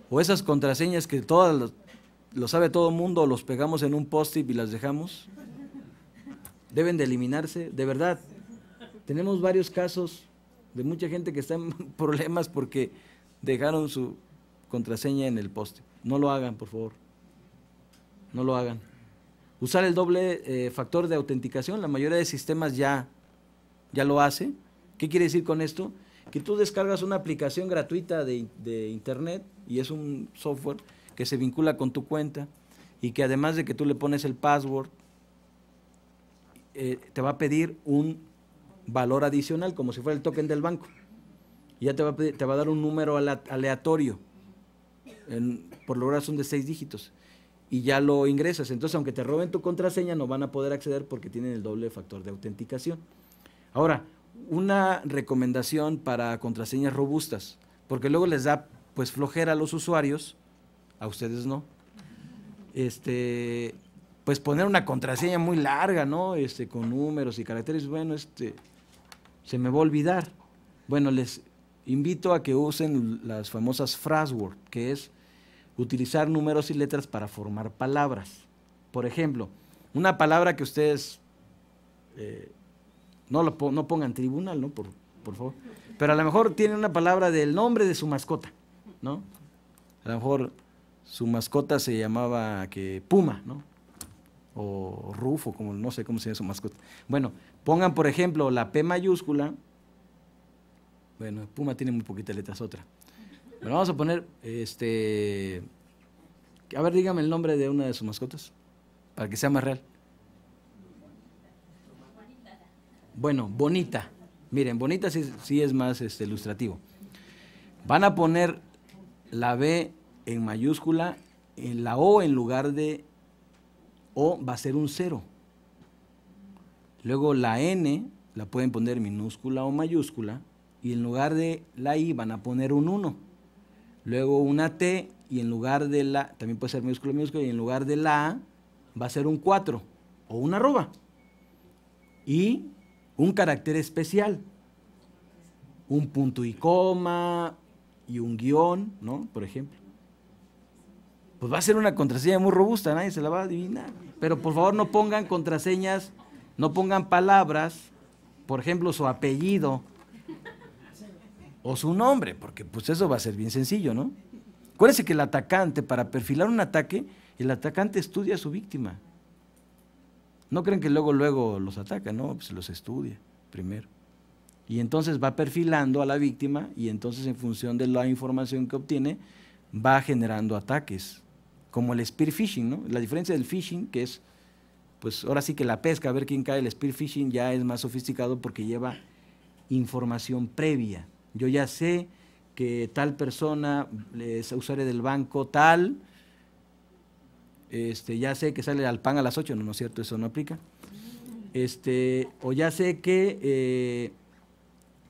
O esas contraseñas que todas lo sabe todo el mundo, los pegamos en un post-it y las dejamos. Deben de eliminarse, de verdad. Tenemos varios casos de mucha gente que está en problemas porque dejaron su contraseña en el post. -it. No lo hagan, por favor. No lo hagan. Usar el doble eh, factor de autenticación. La mayoría de sistemas ya ya lo hace. ¿Qué quiere decir con esto? Que tú descargas una aplicación gratuita de, internet y es un software que se vincula con tu cuenta y que además de que tú le pones el password, eh, te va a pedir un valor adicional, como si fuera el token del banco. Y ya te va a, dar un número aleatorio. por lo general son de seis dígitos. Y ya lo ingresas. Entonces, aunque te roben tu contraseña, no van a poder acceder porque tienen el doble factor de autenticación. Ahora, una recomendación para contraseñas robustas, porque luego les da pues flojera a los usuarios, a ustedes no. Este, pues poner una contraseña muy larga, ¿no? Este, con números y caracteres, bueno, este, se me va a olvidar. Bueno, les invito a que usen las famosas frasword, que es utilizar números y letras para formar palabras. Por ejemplo, una palabra que ustedes eh, no, lo, pongan tribunal, ¿no? Por, por favor. Pero a lo mejor tiene una palabra del nombre de su mascota, ¿no? A lo mejor su mascota se llamaba que Puma, ¿no? O Rufo, como no sé cómo se llama su mascota. Bueno, pongan por ejemplo la P mayúscula. Bueno, Puma tiene muy poquitas letras, otra. Bueno, vamos a poner, este, a ver, dígame el nombre de una de sus mascotas, para que sea más real. Bueno, bonita. Miren, bonita sí, es más este, ilustrativo. Van a poner la B en mayúscula, en la O en lugar de O va a ser un cero. Luego la N la pueden poner minúscula o mayúscula y en lugar de la I van a poner un 1. Luego una T y en lugar de la, también puede ser minúscula o minúscula, y en lugar de la A va a ser un 4 o una arroba. Y un carácter especial, un punto y coma y un guión, ¿no? Por ejemplo. Pues va a ser una contraseña muy robusta, nadie se la va a adivinar. Pero por favor no pongan contraseñas, no pongan palabras, por ejemplo, su apellido o su nombre, porque pues eso va a ser bien sencillo, ¿no? Acuérdense que el atacante, para perfilar un ataque, el atacante estudia a su víctima. No creen que luego, luego los ataca, no, pues los estudia primero. Y entonces va perfilando a la víctima y entonces en función de la información que obtiene va generando ataques, como el spear phishing, ¿no? La diferencia del phishing, que es, pues ahora sí que la pesca, a ver quién cae, el spear phishing ya es más sofisticado porque lleva información previa. Yo ya sé que tal persona es usuario del banco tal, este, ya sé que sale al pan a las 8, no, no es cierto, eso no aplica. Este, o ya sé que eh,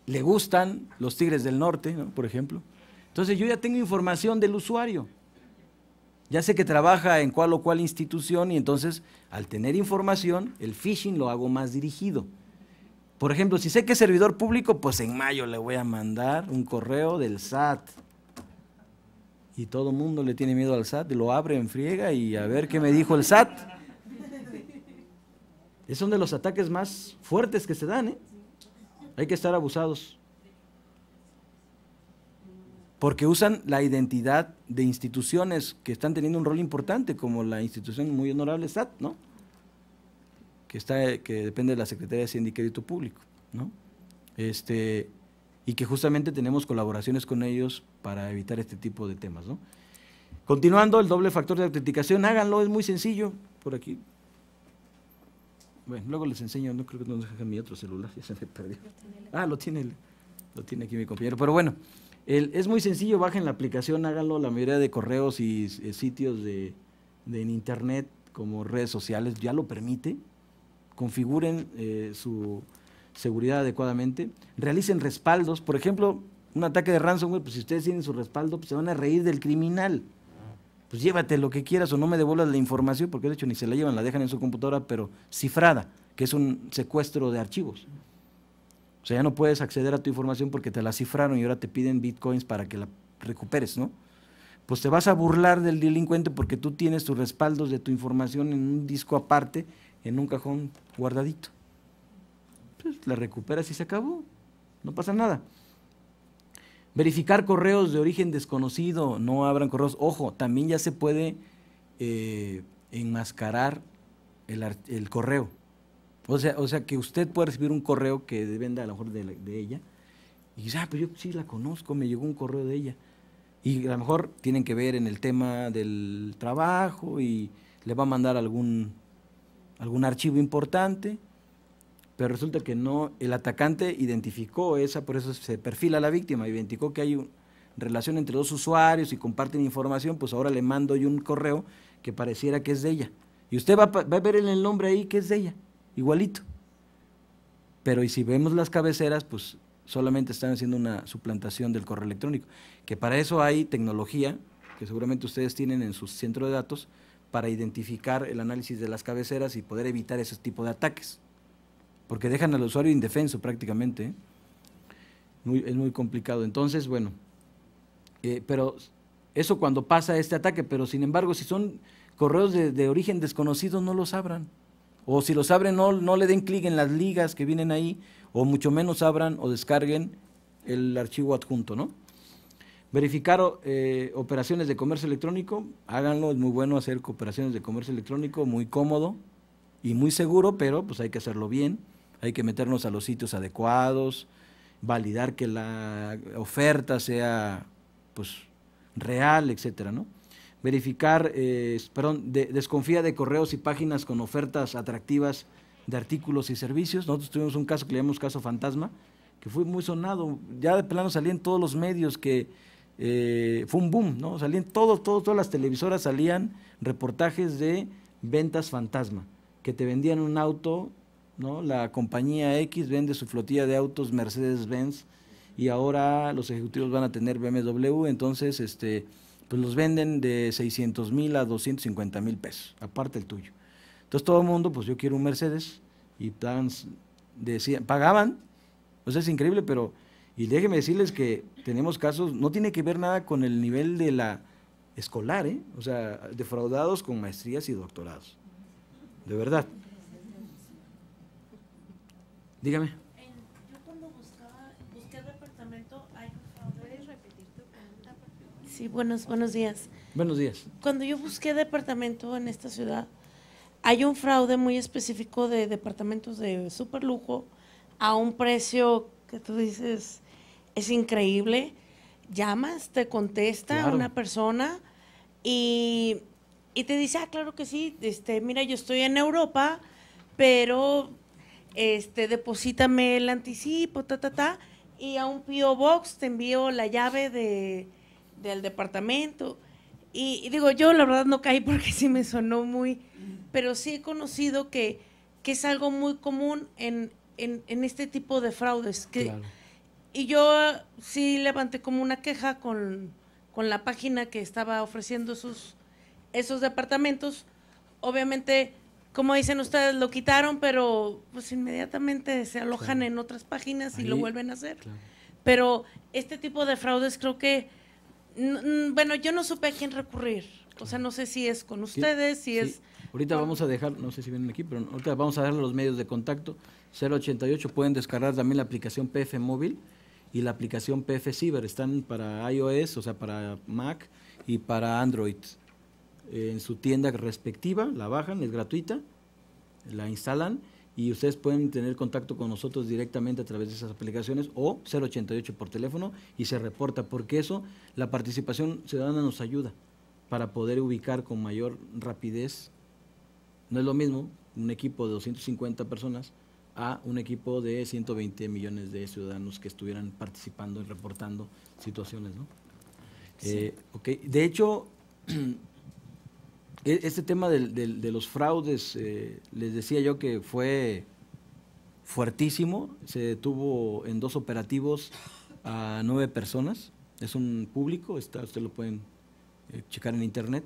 le gustan los Tigres del Norte, por ejemplo. Entonces yo ya tengo información del usuario. Ya sé que trabaja en cual o cual institución y entonces al tener información, el phishing lo hago más dirigido. Por ejemplo, si sé que es servidor público, pues en mayo le voy a mandar un correo del SAT y todo el mundo le tiene miedo al SAT, lo abre en friega y a ver qué me dijo el SAT. Es uno de los ataques más fuertes que se dan, ¿eh? Hay que estar abusados. Porque usan la identidad de instituciones que están teniendo un rol importante, como la institución muy honorable SAT, ¿no? Que, está, que depende de la Secretaría de Hacienda y Crédito Público, ¿no? Este, y que justamente tenemos colaboraciones con ellos para evitar este tipo de temas. Continuando, el doble factor de autenticación, háganlo, es muy sencillo. Por aquí. Bueno, luego les enseño, no creo que no dejen mi otro celular, ya se me perdió. Ah, lo tiene, lo tiene aquí mi compañero. Pero bueno, es muy sencillo, bajen la aplicación, háganlo, la mayoría de correos y, eh, sitios de, en internet como redes sociales ya lo permite. Configuren eh, su, seguridad adecuadamente, realicen respaldos, por ejemplo, un ataque de ransomware, pues si ustedes tienen su respaldo, pues se van a reír del criminal. Pues llévate lo que quieras o no me devuelvas la información, porque de hecho ni se la llevan, la dejan en su computadora, pero cifrada, que es un secuestro de archivos. O sea, ya no puedes acceder a tu información porque te la cifraron y ahora te piden bitcoins para que la recuperes, ¿no? Pues te vas a burlar del delincuente porque tú tienes tus respaldos de tu información en un disco aparte, en un cajón guardadito pues la recupera si se acabó. No pasa nada. Verificar correos de origen desconocido, no abran correos. Ojo, también ya se puede eh, enmascarar el, correo. O sea, o sea, que usted puede recibir un correo que venda a lo mejor de, ella. Y dice, ah, pero pues yo sí la conozco, me llegó un correo de ella. Y a lo mejor tienen que ver en el tema del trabajo y le va a mandar algún, algún archivo importante pero resulta que no, el atacante identificó esa, por eso se perfila la víctima, identificó que hay una relación entre dos usuarios y comparten información, pues ahora le mando yo un correo que pareciera que es de ella. Y usted va, va a ver en el nombre ahí que es de ella, igualito. Pero y si vemos las cabeceras, pues solamente están haciendo una suplantación del correo electrónico, que para eso hay tecnología, que seguramente ustedes tienen en sus centros de datos, para identificar el análisis de las cabeceras y poder evitar ese tipo de ataques porque dejan al usuario indefenso prácticamente. es muy complicado. Entonces, bueno, eh, pero eso cuando pasa este ataque, pero sin embargo, si son correos de, origen desconocido, no los abran. O si los abren, no, le den clic en las ligas que vienen ahí, o mucho menos abran o descarguen el archivo adjunto, ¿no? Verificar eh, operaciones de comercio electrónico, háganlo, es muy bueno hacer operaciones de comercio electrónico, muy cómodo y muy seguro, pero pues hay que hacerlo bien. Hay que meternos a los sitios adecuados, validar que la oferta sea pues, real, etcétera, ¿no? Verificar, eh, perdón, desconfía de correos y páginas con ofertas atractivas de artículos y servicios. Nosotros tuvimos un caso que le llamamos caso fantasma, que fue muy sonado. Ya de plano salían todos los medios que eh, fue un boom, ¿no? Salían todos, todos, todas las televisoras salían reportajes de ventas fantasma, que te vendían un auto la compañía X vende su flotilla de autos Mercedes-Benz y ahora los ejecutivos van a tener BMW, entonces este, pues los venden de 600 mil a 250 mil pesos, aparte el tuyo. Entonces todo el mundo, pues yo quiero un Mercedes y pagaban, o pues, sea, es increíble, pero... Y déjenme decirles que tenemos casos, no tiene que ver nada con el nivel de la escolar, ¿eh? o sea, defraudados con maestrías y doctorados. De verdad. Dígame. Yo cuando busqué departamento, repetir tu pregunta? Sí, buenos, buenos días. Buenos días. Cuando yo busqué departamento en esta ciudad, hay un fraude muy específico de departamentos de super lujo a un precio que tú dices es increíble. Llamas, te contesta una persona y, y, te dice, ah, claro que sí, este, mira, yo estoy en Europa, pero este, deposítame el anticipo, ta, ta, ta, y a un P.O. Box te envío la llave de, del departamento. Y, digo, yo la verdad no caí porque sí me sonó muy, pero sí he conocido que, que es algo muy común en, en, este tipo de fraudes. Y yo sí levanté como una queja con, con la página que estaba ofreciendo sus, esos departamentos. Obviamente como dicen ustedes, lo quitaron, pero pues inmediatamente se alojan en otras páginas y lo vuelven a hacer. Pero este tipo de fraudes creo que, bueno, yo no supe a quién recurrir. O sea, no sé si es con ustedes, si es... Ahorita vamos a dejar, no sé si vienen aquí, pero ahorita vamos a darle los medios de contacto. 088 pueden descargar también la aplicación PF Móvil y la aplicación PF Ciber. Están para iOS, o sea, para Mac y para Android. Eh, en su tienda respectiva, la bajan, es gratuita, la instalan y ustedes pueden tener contacto con nosotros directamente a través de esas aplicaciones o 088 por teléfono y se reporta, porque eso, la participación ciudadana nos ayuda para poder ubicar con mayor rapidez. No es lo mismo un equipo de 250 personas a un equipo de 120 millones de ciudadanos que estuvieran participando y reportando situaciones. ¿no? Eh, de hecho, E, este tema de los fraudes, eh, les decía yo que fue fuertísimo, se detuvo en dos operativos a nueve personas, es un público, ustedes lo pueden eh, checar en internet,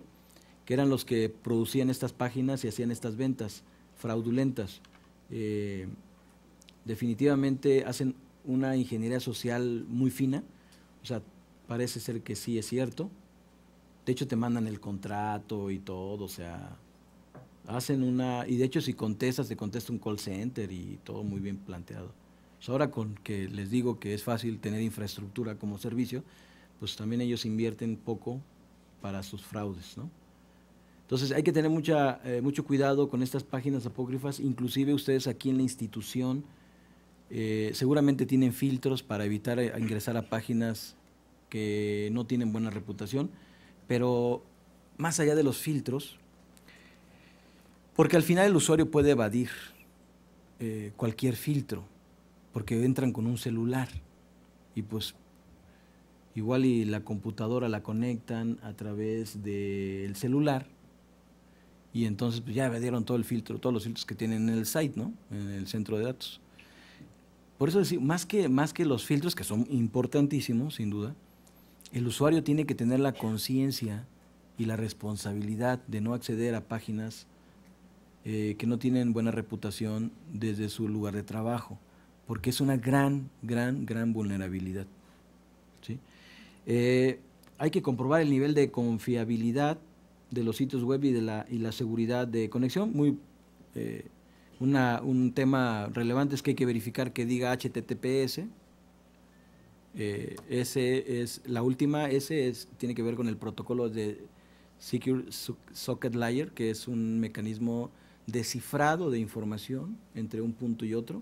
que eran los que producían estas páginas y hacían estas ventas fraudulentas. Eh, definitivamente hacen una ingeniería social muy fina, o sea, parece ser que sí es cierto. De hecho, te mandan el contrato y todo, o sea, hacen una... Y de hecho, si contestas, te contesta un call center y todo muy bien planteado. Pues ahora con que les digo que es fácil tener infraestructura como servicio, pues también ellos invierten poco para sus fraudes, ¿no? Entonces hay que tener mucha, eh, mucho cuidado con estas páginas apócrifas, inclusive ustedes aquí en la institución eh, seguramente tienen filtros para evitar eh, ingresar a páginas que no tienen buena reputación, pero más allá de los filtros, porque al final el usuario puede evadir eh, cualquier filtro, porque entran con un celular y pues igual y la computadora la conectan a través del celular y entonces pues, ya evadieron todo el filtro, todos los filtros que tienen en el site, ¿no? En el centro de datos. Por eso decir, más que, más que los filtros, que son importantísimos, sin duda, el usuario tiene que tener la conciencia y la responsabilidad de no acceder a páginas eh, que no tienen buena reputación desde su lugar de trabajo, porque es una gran, gran, gran vulnerabilidad. ¿sí? Eh, hay que comprobar el nivel de confiabilidad de los sitios web y, de la, y la seguridad de conexión. Muy, eh, una, un tema relevante es que hay que verificar que diga HTTPS, eh, ese es, la última, ese es, tiene que ver con el protocolo de Secure Socket Layer, que es un mecanismo descifrado de información entre un punto y otro.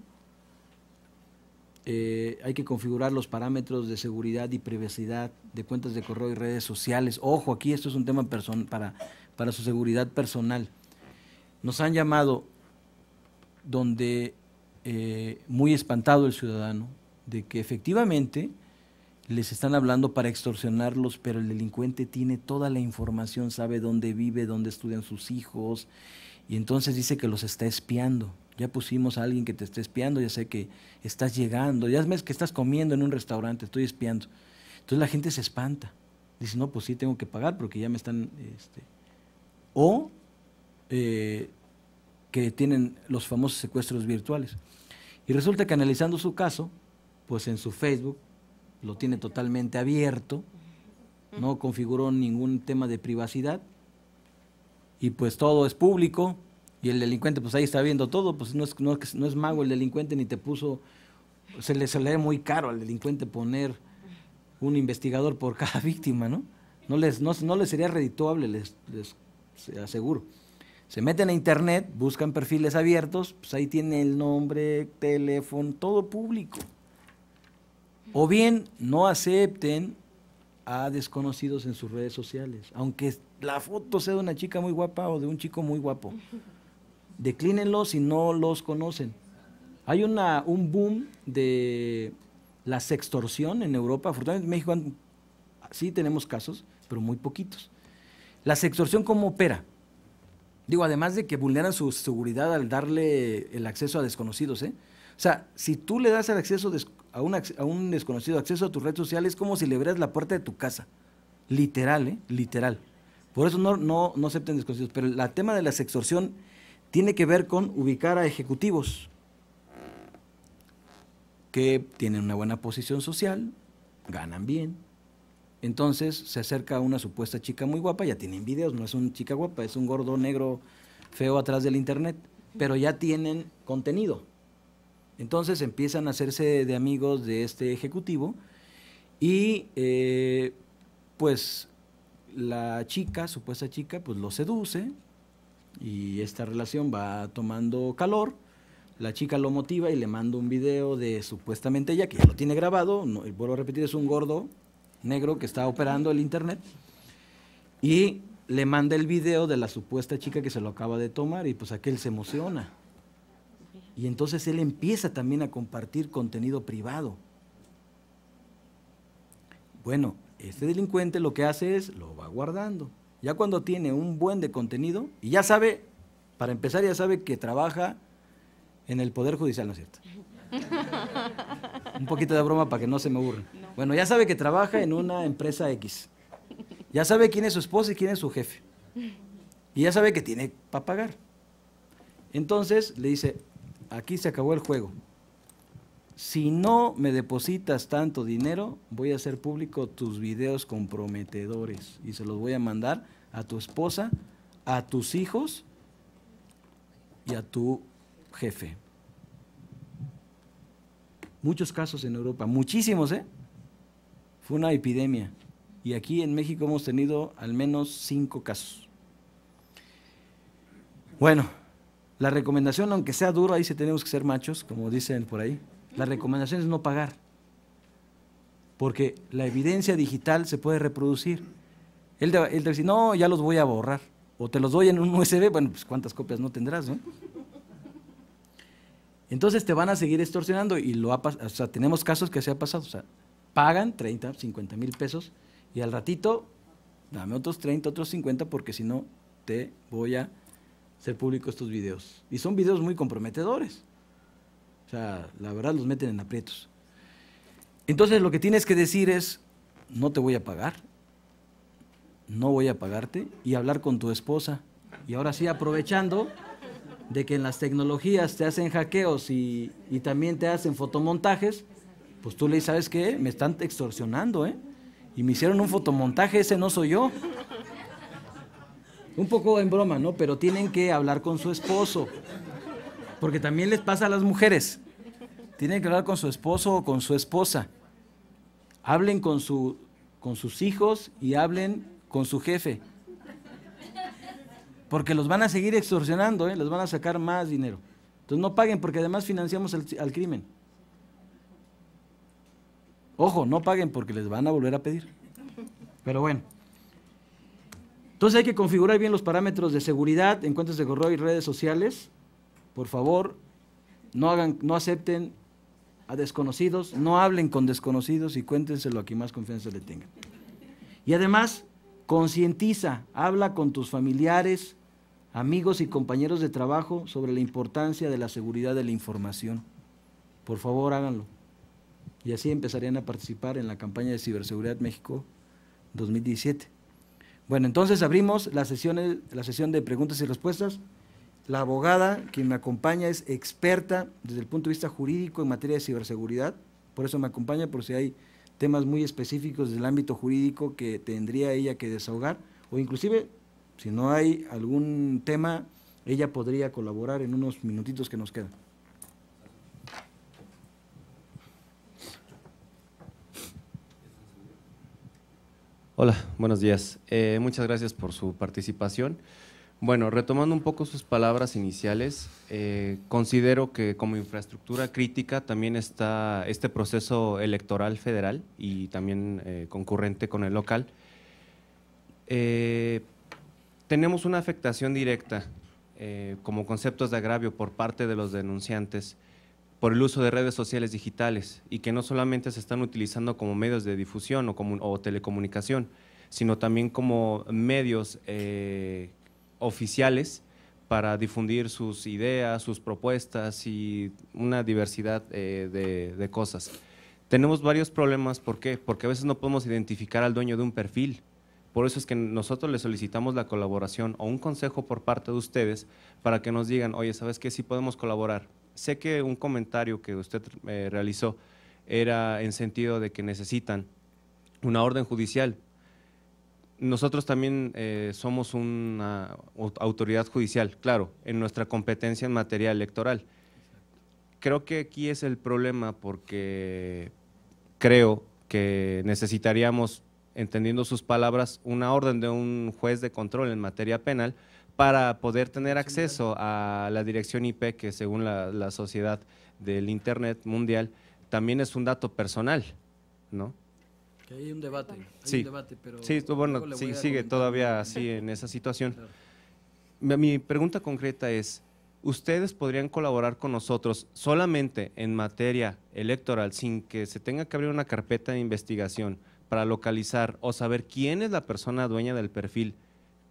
Eh, hay que configurar los parámetros de seguridad y privacidad de cuentas de correo y redes sociales. Ojo, aquí esto es un tema para, para su seguridad personal. Nos han llamado donde eh, muy espantado el ciudadano de que efectivamente les están hablando para extorsionarlos, pero el delincuente tiene toda la información, sabe dónde vive, dónde estudian sus hijos, y entonces dice que los está espiando. Ya pusimos a alguien que te está espiando, ya sé que estás llegando, ya ves que estás comiendo en un restaurante, estoy espiando. Entonces la gente se espanta. Dice, no, pues sí tengo que pagar porque ya me están... Este. O eh, que tienen los famosos secuestros virtuales. Y resulta que analizando su caso, pues en su Facebook lo tiene totalmente abierto, no configuró ningún tema de privacidad y pues todo es público y el delincuente pues ahí está viendo todo, pues no es, no, es mago el delincuente ni te puso, se le, sale muy caro al delincuente poner un investigador por cada víctima, ¿no? No les, no, no les sería redituable, les, les aseguro. Se meten a internet, buscan perfiles abiertos, pues ahí tiene el nombre, teléfono, todo público. O bien no acepten a desconocidos en sus redes sociales, aunque la foto sea de una chica muy guapa o de un chico muy guapo. Declínenlos si no los conocen. Hay un boom de la sextorsión en Europa. Afortunadamente en México sí tenemos casos, pero muy poquitos. La sextorsión cómo opera? Digo, además de que vulneran su seguridad al darle el acceso a desconocidos, ¿eh? O sea, si tú le das el acceso a un, desconocido acceso a tus redes sociales es como si le la puerta de tu casa. Literal, ¿eh? Literal. Por eso no, acepten desconocidos. Pero el tema de la extorsión tiene que ver con ubicar a ejecutivos que tienen una buena posición social, ganan bien. Entonces se acerca una supuesta chica muy guapa, ya tienen videos, no es una chica guapa, es un gordo negro feo atrás del internet, pero ya tienen contenido. Entonces empiezan a hacerse de amigos de este ejecutivo y eh, pues la chica, supuesta chica, pues lo seduce y esta relación va tomando calor. La chica lo motiva y le manda un video de supuestamente ella, que ya lo tiene grabado, y vuelvo a repetir, es un gordo negro que está operando el internet. Y le manda el video de la supuesta chica que se lo acaba de tomar y pues aquel se emociona. Y entonces él empieza también a compartir contenido privado. Bueno, este delincuente lo que hace es, lo va guardando. Ya cuando tiene un buen de contenido, y ya sabe, para empezar ya sabe que trabaja en el Poder Judicial, ¿no es cierto? un poquito de broma para que no se me aburran. Bueno, ya sabe que trabaja en una empresa X. Ya sabe quién es su esposa y quién es su jefe. Y ya sabe que tiene para pagar. Entonces le dice, aquí se acabó el juego. Si no me depositas tanto dinero, voy a hacer público tus videos comprometedores y se los voy a mandar a tu esposa, a tus hijos y a tu jefe. Muchos casos en Europa, muchísimos, ¿eh? Fue una epidemia. Y aquí en México hemos tenido al menos cinco casos. Bueno, la recomendación, aunque sea ahí sí tenemos que ser machos, como dicen por ahí. La recomendación es no pagar. Porque la evidencia digital se puede reproducir. Él te, dice, no, ya los voy a borrar. O te los doy en un USB. Bueno, pues cuántas copias no tendrás, ¿no? Entonces te van a seguir extorsionando y lo ha, o sea, tenemos casos que se ha pasado. O sea, pagan 30, 50 mil pesos y al ratito dame otros 30, otros 50 porque si no te voy a ser público estos videos. Y son videos muy comprometedores. O sea, la verdad los meten en aprietos. Entonces lo que tienes que decir es, no te voy a pagar, no voy a pagarte, y hablar con tu esposa. Y ahora sí, aprovechando de que en las tecnologías te hacen hackeos y, y también te hacen fotomontajes, pues tú le dices, ¿sabes qué? Me están extorsionando, ¿eh? Y me hicieron un fotomontaje, ese no soy yo un poco en broma, ¿no? Pero tienen que hablar con su esposo, porque también les pasa a las mujeres. Tienen que hablar con su esposo o con su esposa. Hablen con, su, con sus hijos y hablen con su jefe. Porque los van a seguir extorsionando, ¿eh? les van a sacar más dinero. Entonces no paguen porque además financiamos al crimen. Ojo, no paguen porque les van a volver a pedir. Pero bueno. Entonces hay que configurar bien los parámetros de seguridad en cuentas de correo y redes sociales. Por favor, no, hagan, no acepten a desconocidos, no hablen con desconocidos y cuéntenselo a quien más confianza le tengan. Y además, concientiza, habla con tus familiares, amigos y compañeros de trabajo sobre la importancia de la seguridad de la información. Por favor, háganlo. Y así empezarían a participar en la campaña de Ciberseguridad México 2017. Bueno, entonces abrimos la, la sesión de preguntas y respuestas. La abogada, quien me acompaña, es experta desde el punto de vista jurídico en materia de ciberseguridad. Por eso me acompaña, por si hay temas muy específicos del ámbito jurídico que tendría ella que desahogar. O inclusive, si no hay algún tema, ella podría colaborar en unos minutitos que nos quedan. Hola, buenos días. Eh, muchas gracias por su participación. Bueno, retomando un poco sus palabras iniciales, eh, considero que como infraestructura crítica también está este proceso electoral federal y también eh, concurrente con el local. tenemos una afectación directa como conceptos de agravio por parte de los denunciantes por el uso de redes sociales digitales y que no solamente se están utilizando como medios de difusión o, como, o telecomunicación, sino también como medios eh, oficiales para difundir sus ideas, sus propuestas y una diversidad eh, de, de, cosas. Tenemos varios problemas, ¿por qué? Porque a veces no podemos identificar al dueño de un perfil. Por eso es que nosotros le solicitamos la colaboración o un consejo por parte de ustedes para que nos digan, oye, ¿sabes qué? Sí podemos colaborar, sé que un comentario que usted eh, realizó era en sentido de que necesitan una orden judicial. Nosotros también eh, somos una autoridad judicial, claro, en nuestra competencia en materia electoral. Creo que aquí es el problema porque creo que necesitaríamos, entendiendo sus palabras, una orden de un juez de control en materia penal para poder tener acceso a la dirección IP, que según la, sociedad del Internet mundial, también es un dato personal, ¿no? hay un debate, sí. pero... Sí, bueno, sigue todavía así en esa situación. Mi pregunta concreta es, ¿ustedes podrían colaborar con nosotros solamente en materia electoral sin que se tenga que abrir una carpeta de investigación para localizar o saber quién es la persona dueña del perfil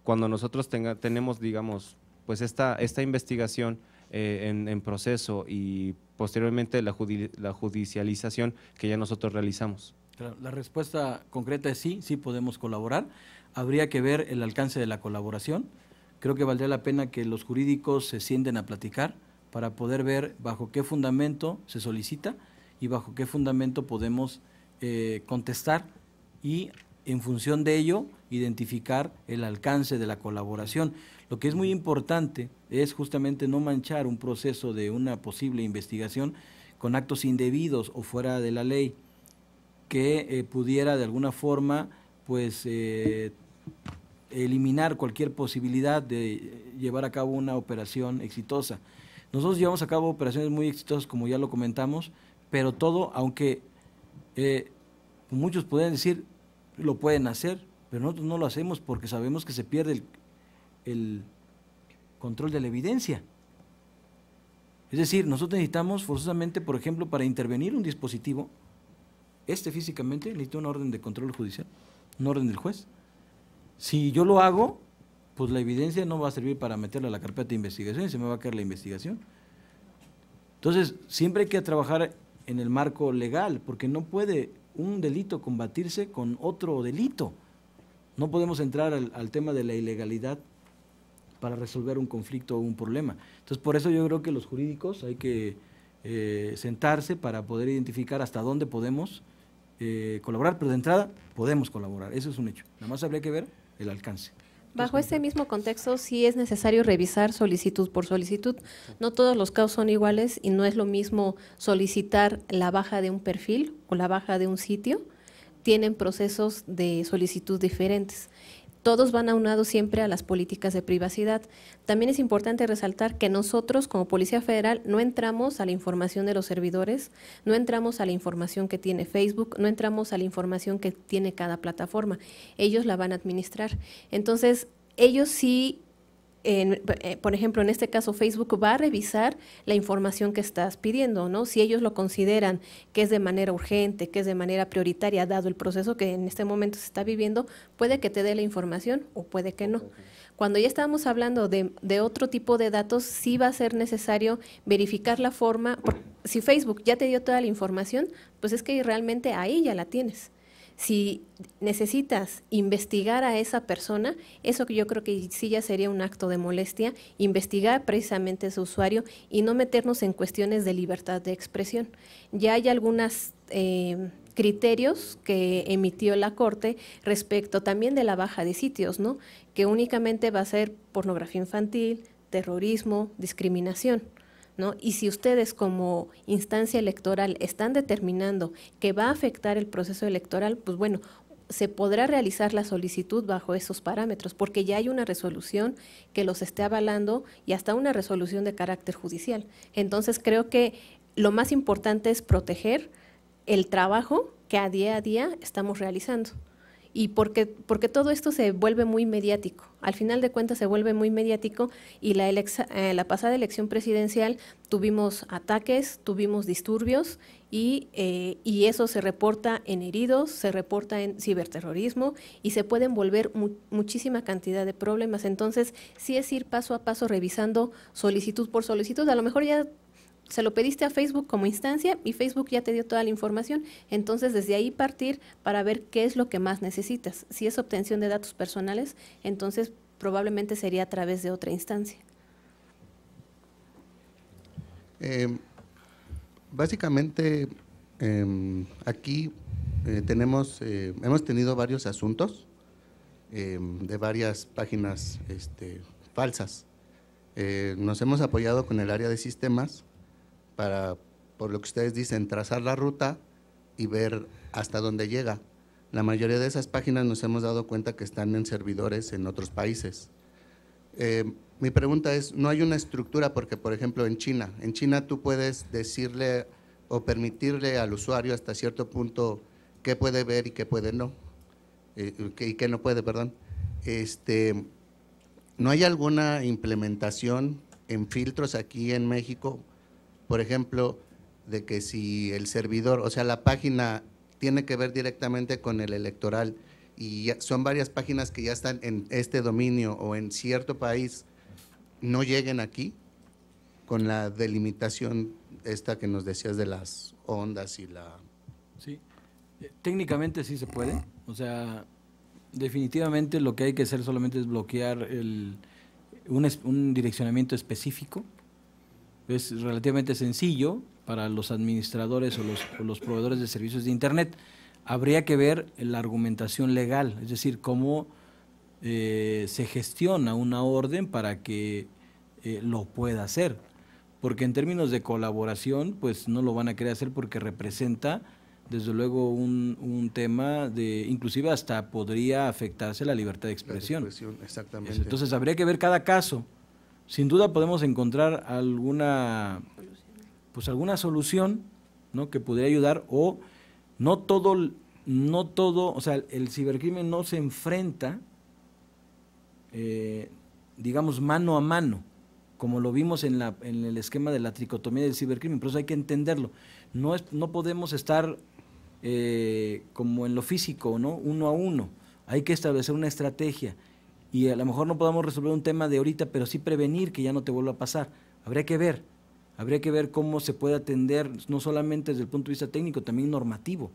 cuando nosotros tenga, tenemos, digamos, pues esta, esta investigación eh, en, proceso y posteriormente la, la judicialización que ya nosotros realizamos. La respuesta concreta es sí, sí podemos colaborar. Habría que ver el alcance de la colaboración. Creo que valdría la pena que los jurídicos se sienten a platicar para poder ver bajo qué fundamento se solicita y bajo qué fundamento podemos eh, contestar y en función de ello, identificar el alcance de la colaboración. Lo que es muy importante es justamente no manchar un proceso de una posible investigación con actos indebidos o fuera de la ley que eh, pudiera de alguna forma pues eh, eliminar cualquier posibilidad de llevar a cabo una operación exitosa. Nosotros llevamos a cabo operaciones muy exitosas, como ya lo comentamos, pero todo, aunque eh, muchos pueden decir, lo pueden hacer, pero nosotros no lo hacemos porque sabemos que se pierde el, control de la evidencia. Es decir, nosotros necesitamos forzosamente, por ejemplo, para intervenir un dispositivo, este físicamente necesita una orden de control judicial, una orden del juez. Si yo lo hago, pues la evidencia no va a servir para meterla a la carpeta de investigación y se me va a caer la investigación. Entonces, siempre hay que trabajar en el marco legal, porque no puede un delito combatirse con otro delito. No podemos entrar al, tema de la ilegalidad para resolver un conflicto o un problema. Entonces, por eso yo creo que los jurídicos hay que eh, sentarse para poder identificar hasta dónde podemos eh, colaborar, pero de entrada podemos colaborar, eso es un hecho. Nada más habría que ver el alcance. Bajo ese mismo contexto, sí es necesario revisar solicitud por solicitud. No todos los casos son iguales y no es lo mismo solicitar la baja de un perfil o la baja de un sitio. Tienen procesos de solicitud diferentes todos van aunados siempre a las políticas de privacidad. También es importante resaltar que nosotros como Policía Federal no entramos a la información de los servidores, no entramos a la información que tiene Facebook, no entramos a la información que tiene cada plataforma. Ellos la van a administrar. Entonces, ellos sí eh, por ejemplo, en este caso Facebook va a revisar la información que estás pidiendo, ¿no? Si ellos lo consideran que es de manera urgente, que es de manera prioritaria, dado el proceso que en este momento se está viviendo, puede que te dé la información o puede que no. Cuando ya estábamos hablando de, de, otro tipo de datos, sí va a ser necesario verificar la forma, si Facebook ya te dio toda la información, pues es que realmente ahí ya la tienes si necesitas investigar a esa persona, eso que yo creo que sí ya sería un acto de molestia, investigar precisamente a su usuario y no meternos en cuestiones de libertad de expresión. Ya hay algunos eh, criterios que emitió la Corte respecto también de la baja de sitios, ¿no? que únicamente va a ser pornografía infantil, terrorismo, discriminación. Y si ustedes como instancia electoral están determinando que va a afectar el proceso electoral, pues bueno, se podrá realizar la solicitud bajo esos parámetros, porque ya hay una resolución que los esté avalando y hasta una resolución de carácter judicial. Entonces creo que lo más importante es proteger el trabajo que a día a día estamos realizando y porque, porque todo esto se vuelve muy mediático. Al final de cuentas se vuelve muy mediático y la, eh, la pasada elección presidencial tuvimos ataques, tuvimos disturbios y, eh, y, eso se reporta en heridos, se reporta en ciberterrorismo y se pueden volver muchísima cantidad de problemas. Entonces, sí es ir paso a paso revisando solicitud por solicitud. A lo mejor ya se lo pediste a Facebook como instancia y Facebook ya te dio toda la información. Entonces, desde ahí partir para ver qué es lo que más necesitas. Si es obtención de datos personales, entonces probablemente sería a través de otra instancia. Em, básicamente, em, aquí eh, tenemos, eh, hemos tenido varios asuntos em, de varias páginas este, falsas. Eh, nos hemos apoyado con el área de sistemas para, por lo que ustedes dicen, trazar la ruta y ver hasta dónde llega. La mayoría de esas páginas nos hemos dado cuenta que están en servidores en otros países. Eh, mi pregunta es, ¿no hay una estructura? Porque, por ejemplo, en China, en China tú puedes decirle o permitirle al usuario hasta cierto punto qué puede ver y qué puede no, eh, y no puede, perdón. Este, ¿No hay alguna implementación en filtros aquí en México por ejemplo, de que si el servidor, o sea, la página tiene que ver directamente con el electoral y son varias páginas que ya están en este dominio o en cierto país, no lleguen aquí con la delimitación esta que nos decías de las ondas y la... Sí, eh, técnicamente sí se puede, o sea, definitivamente lo que hay que hacer solamente es bloquear el, un direccionamiento específico es relativamente sencillo para los administradores o los, proveedores de servicios de Internet. Habría que ver la argumentación legal, es decir, cómo eh, se gestiona una orden para que eh, lo pueda hacer. Porque en términos de colaboración, pues no lo van a querer hacer porque representa, desde luego, un, un tema de, inclusive hasta podría afectarse la libertad de expresión. exactamente. Entonces habría que ver cada caso sin duda podemos encontrar alguna, pues alguna solución ¿no? que pudiera ayudar o no todo, no todo, o sea, el, cibercrimen no se enfrenta, eh, digamos, mano a mano, como lo vimos en, la, en el esquema de la tricotomía del cibercrimen, pero eso hay que entenderlo. No, no podemos estar eh, como en lo físico, ¿no? uno a uno, hay que establecer una estrategia y a lo mejor no podamos resolver un tema de ahorita, pero sí prevenir que ya no te vuelva a pasar. Habría que ver, habría que ver cómo se puede atender, no solamente desde el punto de vista técnico, también normativo.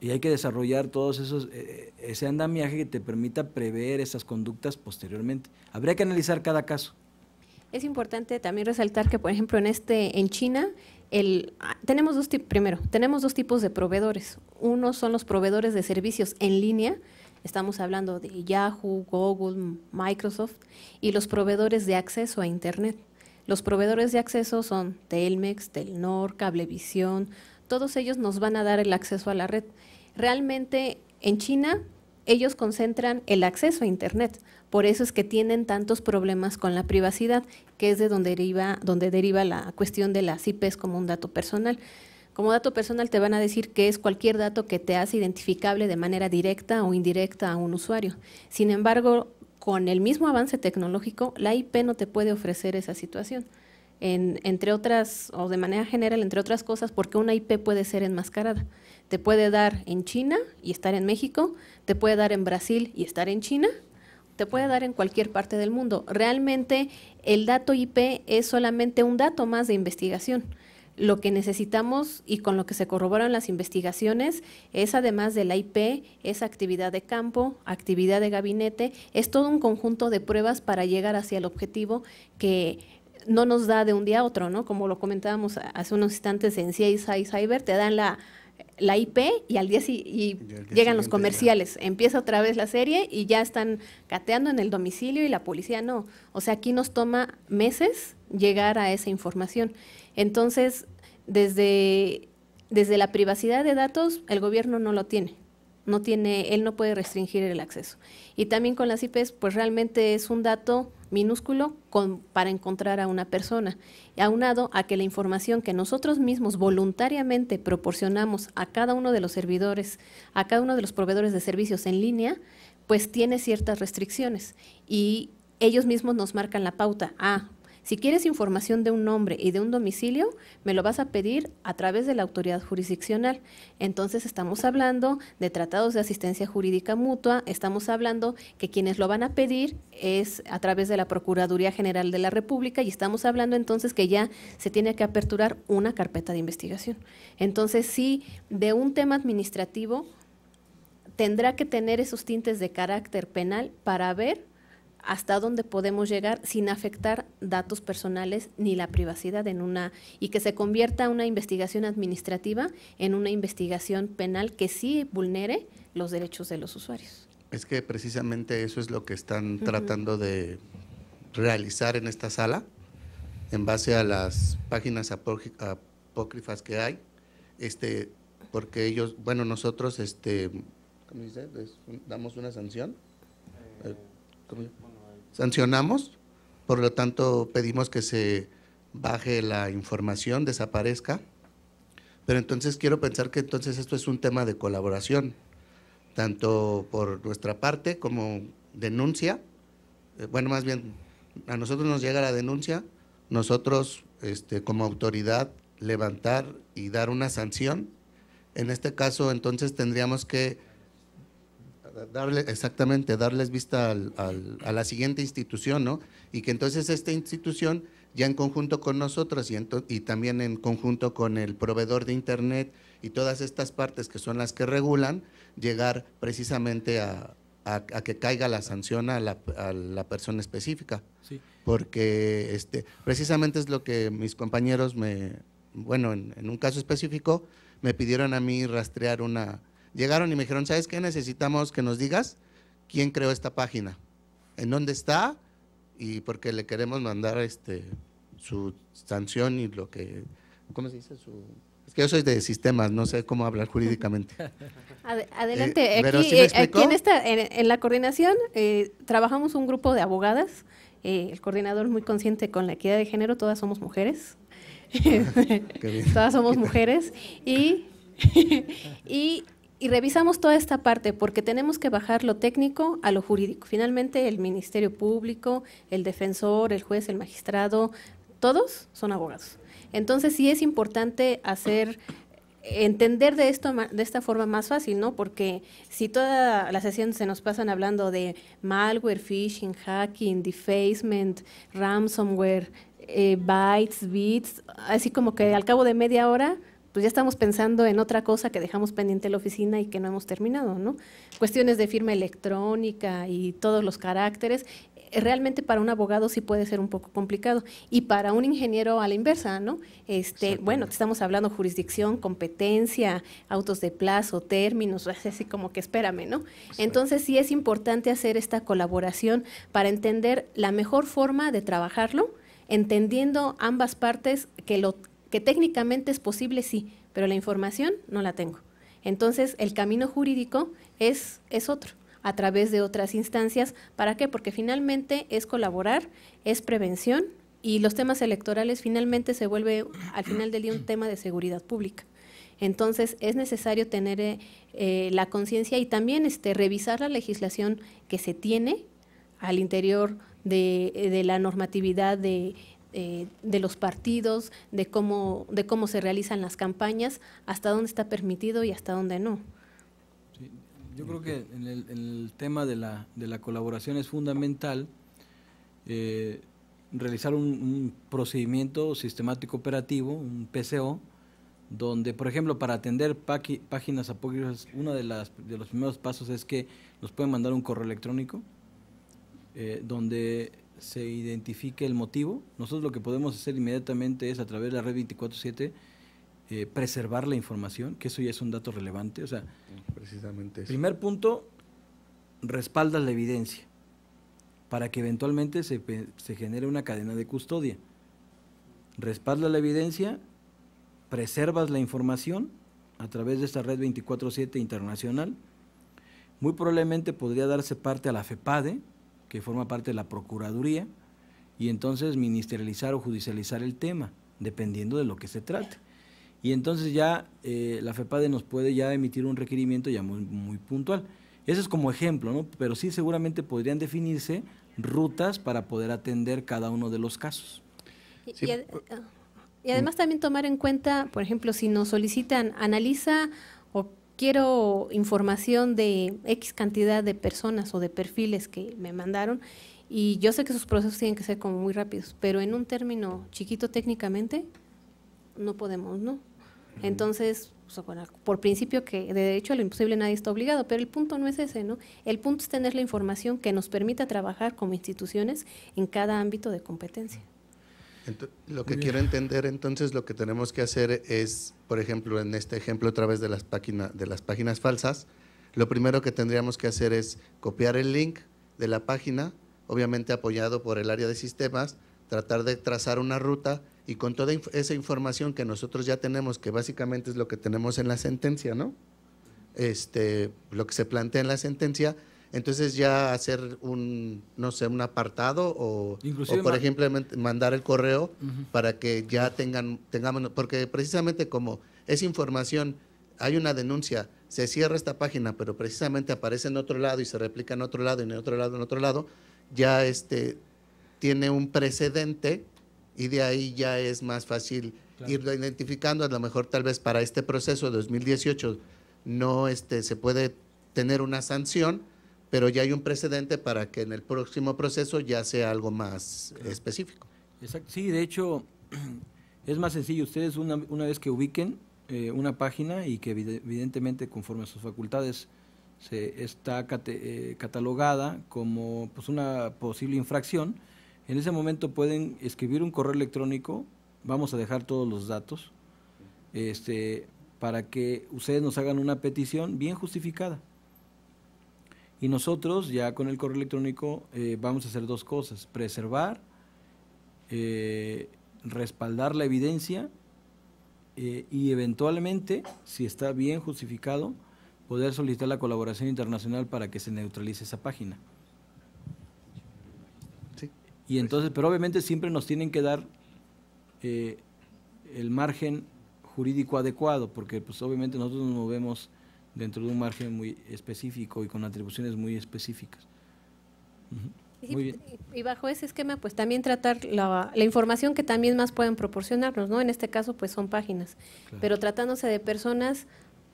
Y hay que desarrollar todos esos, eh, eh, ese andamiaje que te permita prever esas conductas posteriormente. Habría que analizar cada caso. Es importante también resaltar que, por ejemplo, en este, en China, el, ah, tenemos dos primero, tenemos dos tipos de proveedores. Uno son los proveedores de servicios en línea, Estamos hablando de Yahoo, Google, Microsoft y los proveedores de acceso a Internet. Los proveedores de acceso son Telmex, Telnor, Cablevisión, todos ellos nos van a dar el acceso a la red. Realmente en China ellos concentran el acceso a Internet, por eso es que tienen tantos problemas con la privacidad, que es de donde deriva, donde deriva la cuestión de las IPs como un dato personal. Como dato personal te van a decir que es cualquier dato que te hace identificable de manera directa o indirecta a un usuario. Sin embargo, con el mismo avance tecnológico, la IP no te puede ofrecer esa situación. En, entre otras, o de manera general, entre otras cosas, porque una IP puede ser enmascarada. Te puede dar en China y estar en México, te puede dar en Brasil y estar en China, te puede dar en cualquier parte del mundo. Realmente el dato IP es solamente un dato más de investigación lo que necesitamos y con lo que se corroboran las investigaciones es, además de la IP, es actividad de campo, actividad de gabinete, es todo un conjunto de pruebas para llegar hacia el objetivo que no nos da de un día a otro, ¿no? Como lo comentábamos hace unos instantes en CSI Cyber, te dan la, IP y al día, y llegan los comerciales. Empieza otra vez la serie y ya están cateando en el domicilio y la policía no. O sea, aquí nos toma meses llegar a esa información. Entonces, desde, desde la privacidad de datos, el gobierno no lo tiene. No tiene, él no puede restringir el acceso. Y también con las IPs, pues realmente es un dato minúsculo para encontrar a una persona, aunado a que la información que nosotros mismos voluntariamente proporcionamos a cada uno de los servidores, a cada uno de los proveedores de servicios en línea, pues tiene ciertas restricciones y ellos mismos nos marcan la pauta. A. Ah, si quieres información de un nombre y de un domicilio, me lo vas a pedir a través de la autoridad jurisdiccional. Entonces estamos hablando de tratados de asistencia jurídica mutua, estamos hablando que quienes lo van a pedir es a través de la Procuraduría General de la República y estamos hablando entonces que ya se tiene que aperturar una carpeta de investigación. Entonces sí, de un tema administrativo tendrá que tener esos tintes de carácter penal para ver hasta dónde podemos llegar sin afectar datos personales ni la privacidad en una y que se convierta una investigación administrativa en una investigación penal que sí vulnere los derechos de los usuarios. Es que precisamente eso es lo que están tratando de realizar en esta sala en base a las páginas apócrifas que hay, este, porque ellos, bueno, nosotros, este, ¿cómo dice? ¿Damos una sanción? Eh, eh, ¿Cómo? sancionamos, por lo tanto pedimos que se baje la información, desaparezca. Pero entonces quiero pensar que entonces esto es un tema de colaboración, tanto por nuestra parte como denuncia. Eh, bueno, más bien, a nosotros nos llega la denuncia, nosotros este, como autoridad levantar y dar una sanción. En este caso, entonces tendríamos que darle, exactamente, darles vista a la siguiente institución, ¿no? Y que entonces esta institución, ya en conjunto con nosotros y, y también en conjunto con el proveedor de Internet y todas estas partes que son las que regulan, llegar precisamente a, que caiga la sanción a la, persona específica. Porque este, precisamente es lo que mis compañeros me, bueno, en, un caso específico, me pidieron a mí rastrear una, Llegaron y me dijeron, ¿sabes qué? Necesitamos que nos digas quién creó esta página, en dónde está y por qué le queremos mandar este su sanción y lo que, ¿cómo se dice? es que yo soy de sistemas, no sé cómo hablar jurídicamente. adelante, eh, aquí, eh, en, la coordinación eh, trabajamos un grupo de abogadas, el coordinador muy consciente con la equidad de género, todas somos mujeres. Ah, todas somos mujeres y y revisamos toda esta parte porque tenemos que bajar lo técnico a lo jurídico. Finalmente, el Ministerio Público, el defensor, el juez, el magistrado, todos son abogados. Entonces sí es importante hacer entender de esto de esta forma más fácil, ¿no? Porque si toda la sesión se nos pasan hablando de malware, phishing, hacking, defacement, ransomware, eh, bytes, bits, así como que al cabo de media hora pues ya estamos pensando en otra cosa que dejamos pendiente en la oficina y que no hemos terminado, ¿no? Cuestiones de firma electrónica y todos los caracteres, eh, realmente para un abogado sí puede ser un poco complicado y para un ingeniero a la inversa, ¿no? Este, bueno, estamos hablando jurisdicción, competencia, autos de plazo, términos, así como que espérame, ¿no? Entonces sí es importante hacer esta colaboración para entender la mejor forma de trabajarlo, entendiendo ambas partes que lo que técnicamente es posible, sí, pero la información no la tengo. Entonces, el camino jurídico es, es otro, a través de otras instancias. ¿Para qué? Porque finalmente es colaborar, es prevención y los temas electorales finalmente se vuelve al final del día un tema de seguridad pública. Entonces es necesario tener eh, eh, la conciencia y también este, revisar la legislación que se tiene al interior de eh, la normatividad de eh, de los partidos, de cómo, de cómo se realizan las campañas, hasta dónde está permitido y hasta dónde no. yo creo que en el, tema de la, colaboración es fundamental eh, realizar un, procedimiento sistemático operativo, un PCO, donde, por ejemplo, para atender páginas apócrifas, uno de, las, de los primeros pasos es que nos pueden mandar un correo electrónico, eh, donde se identifique el motivo. Nosotros lo que podemos hacer inmediatamente es a través de la red 24/7 eh, preservar la información, que eso ya es un dato relevante. O sea, precisamente. Primer punto, respaldas la evidencia para que eventualmente se, se genere una cadena de custodia. Respaldas la evidencia, preservas la información a través de esta red 24/7 internacional. Muy probablemente podría darse parte a la FEPADE, que forma parte de la Procuraduría, y entonces ministerializar o judicializar el tema, dependiendo de lo que se trate. Y entonces ya eh, la FEPADE nos puede ya emitir un requerimiento ya muy, muy puntual. Ese es como ejemplo, ¿no? Pero sí seguramente podrían definirse rutas para poder atender cada uno de los casos. Y, ah, y además también tomar en cuenta, por ejemplo, si nos solicitan, analiza quiero información de X cantidad de personas o de perfiles que me mandaron y yo sé que sus procesos tienen que ser como muy rápidos, pero en un término chiquito técnicamente no podemos, ¿no? Entonces, por principio que de derecho a lo imposible nadie está obligado, pero el punto no es ese, ¿no? El punto es tener la información que nos permita trabajar como instituciones en cada ámbito de competencia lo que quiero entender entonces, lo que tenemos que hacer es, por ejemplo, en este ejemplo a través de las, de las páginas falsas, lo primero que tendríamos que hacer es copiar el link de la página, obviamente apoyado por el área de sistemas, tratar de trazar una ruta y con toda esa información que nosotros ya tenemos, que básicamente es lo que tenemos en la sentencia, ¿no? Este, lo que se plantea en la sentencia, entonces ya hacer un, no sé, un apartado o, por ejemplo, mandar el correo para que ya tengan, tengamos, porque precisamente como es información, hay una denuncia, se cierra esta página, pero precisamente aparece en otro lado y se replica en otro lado, y en otro lado, en otro lado, ya este, tiene un precedente y de ahí ya es más fácil irlo identificando. A lo mejor tal vez para este proceso de 2018 no este, se puede tener una sanción, pero ya hay un precedente para que en el próximo proceso ya sea algo más específico. Sí, de hecho, es más sencillo. Ustedes una, vez que ubiquen eh, una página y que evidentemente conforme a sus facultades se está eh, catalogada como pues, una posible infracción, en ese momento pueden escribir un correo electrónico, vamos a dejar todos los datos, este, para que ustedes nos hagan una petición bien justificada y nosotros ya con el correo electrónico eh, vamos a hacer dos cosas, preservar, eh, respaldar la evidencia eh, y eventualmente, si está bien justificado, poder solicitar la colaboración internacional para que se neutralice esa página. Y entonces, pero obviamente siempre nos tienen que dar el margen jurídico adecuado, porque pues obviamente nosotros nos movemos dentro de un margen muy específico y con atribuciones muy específicas. Muy bien. Y, bajo ese esquema, pues también tratar la, información que también más pueden proporcionarnos, ¿no? En este caso, pues son páginas. Pero tratándose de personas,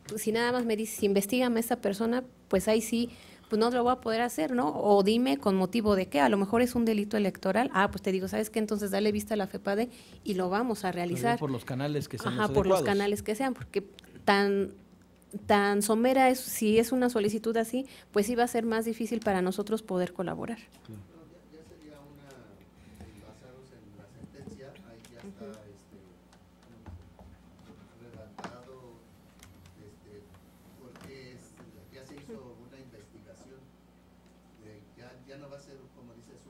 pues, si nada más me dices, investigame a esta persona, pues ahí sí, pues no lo voy a poder hacer, ¿no? O dime con motivo de qué, a lo mejor es un delito electoral. Ah, pues te digo, ¿sabes qué? Entonces dale vista a la FEPADE y lo vamos a realizar. Por los canales que sean. Ajá, por los canales que sean, porque tan Tan somera es, si es una solicitud así, pues sí va a ser más difícil para nosotros poder colaborar. Ya sería una, eh, basados en la sentencia, ahí ya está este, redactado, este, porque ya se hizo una investigación, ya no va a ser, como dices,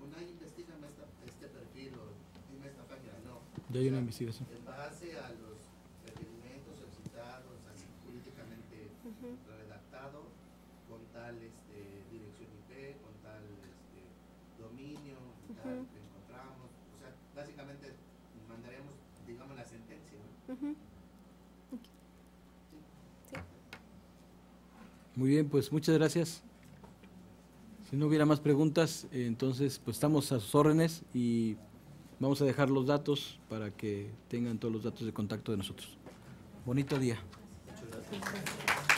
una investigación, este perfil o dime esta página, no. Ya hay una investigación. Muy bien, pues muchas gracias. Si no hubiera más preguntas, entonces pues estamos a sus órdenes y vamos a dejar los datos para que tengan todos los datos de contacto de nosotros. Bonito día. Muchas gracias.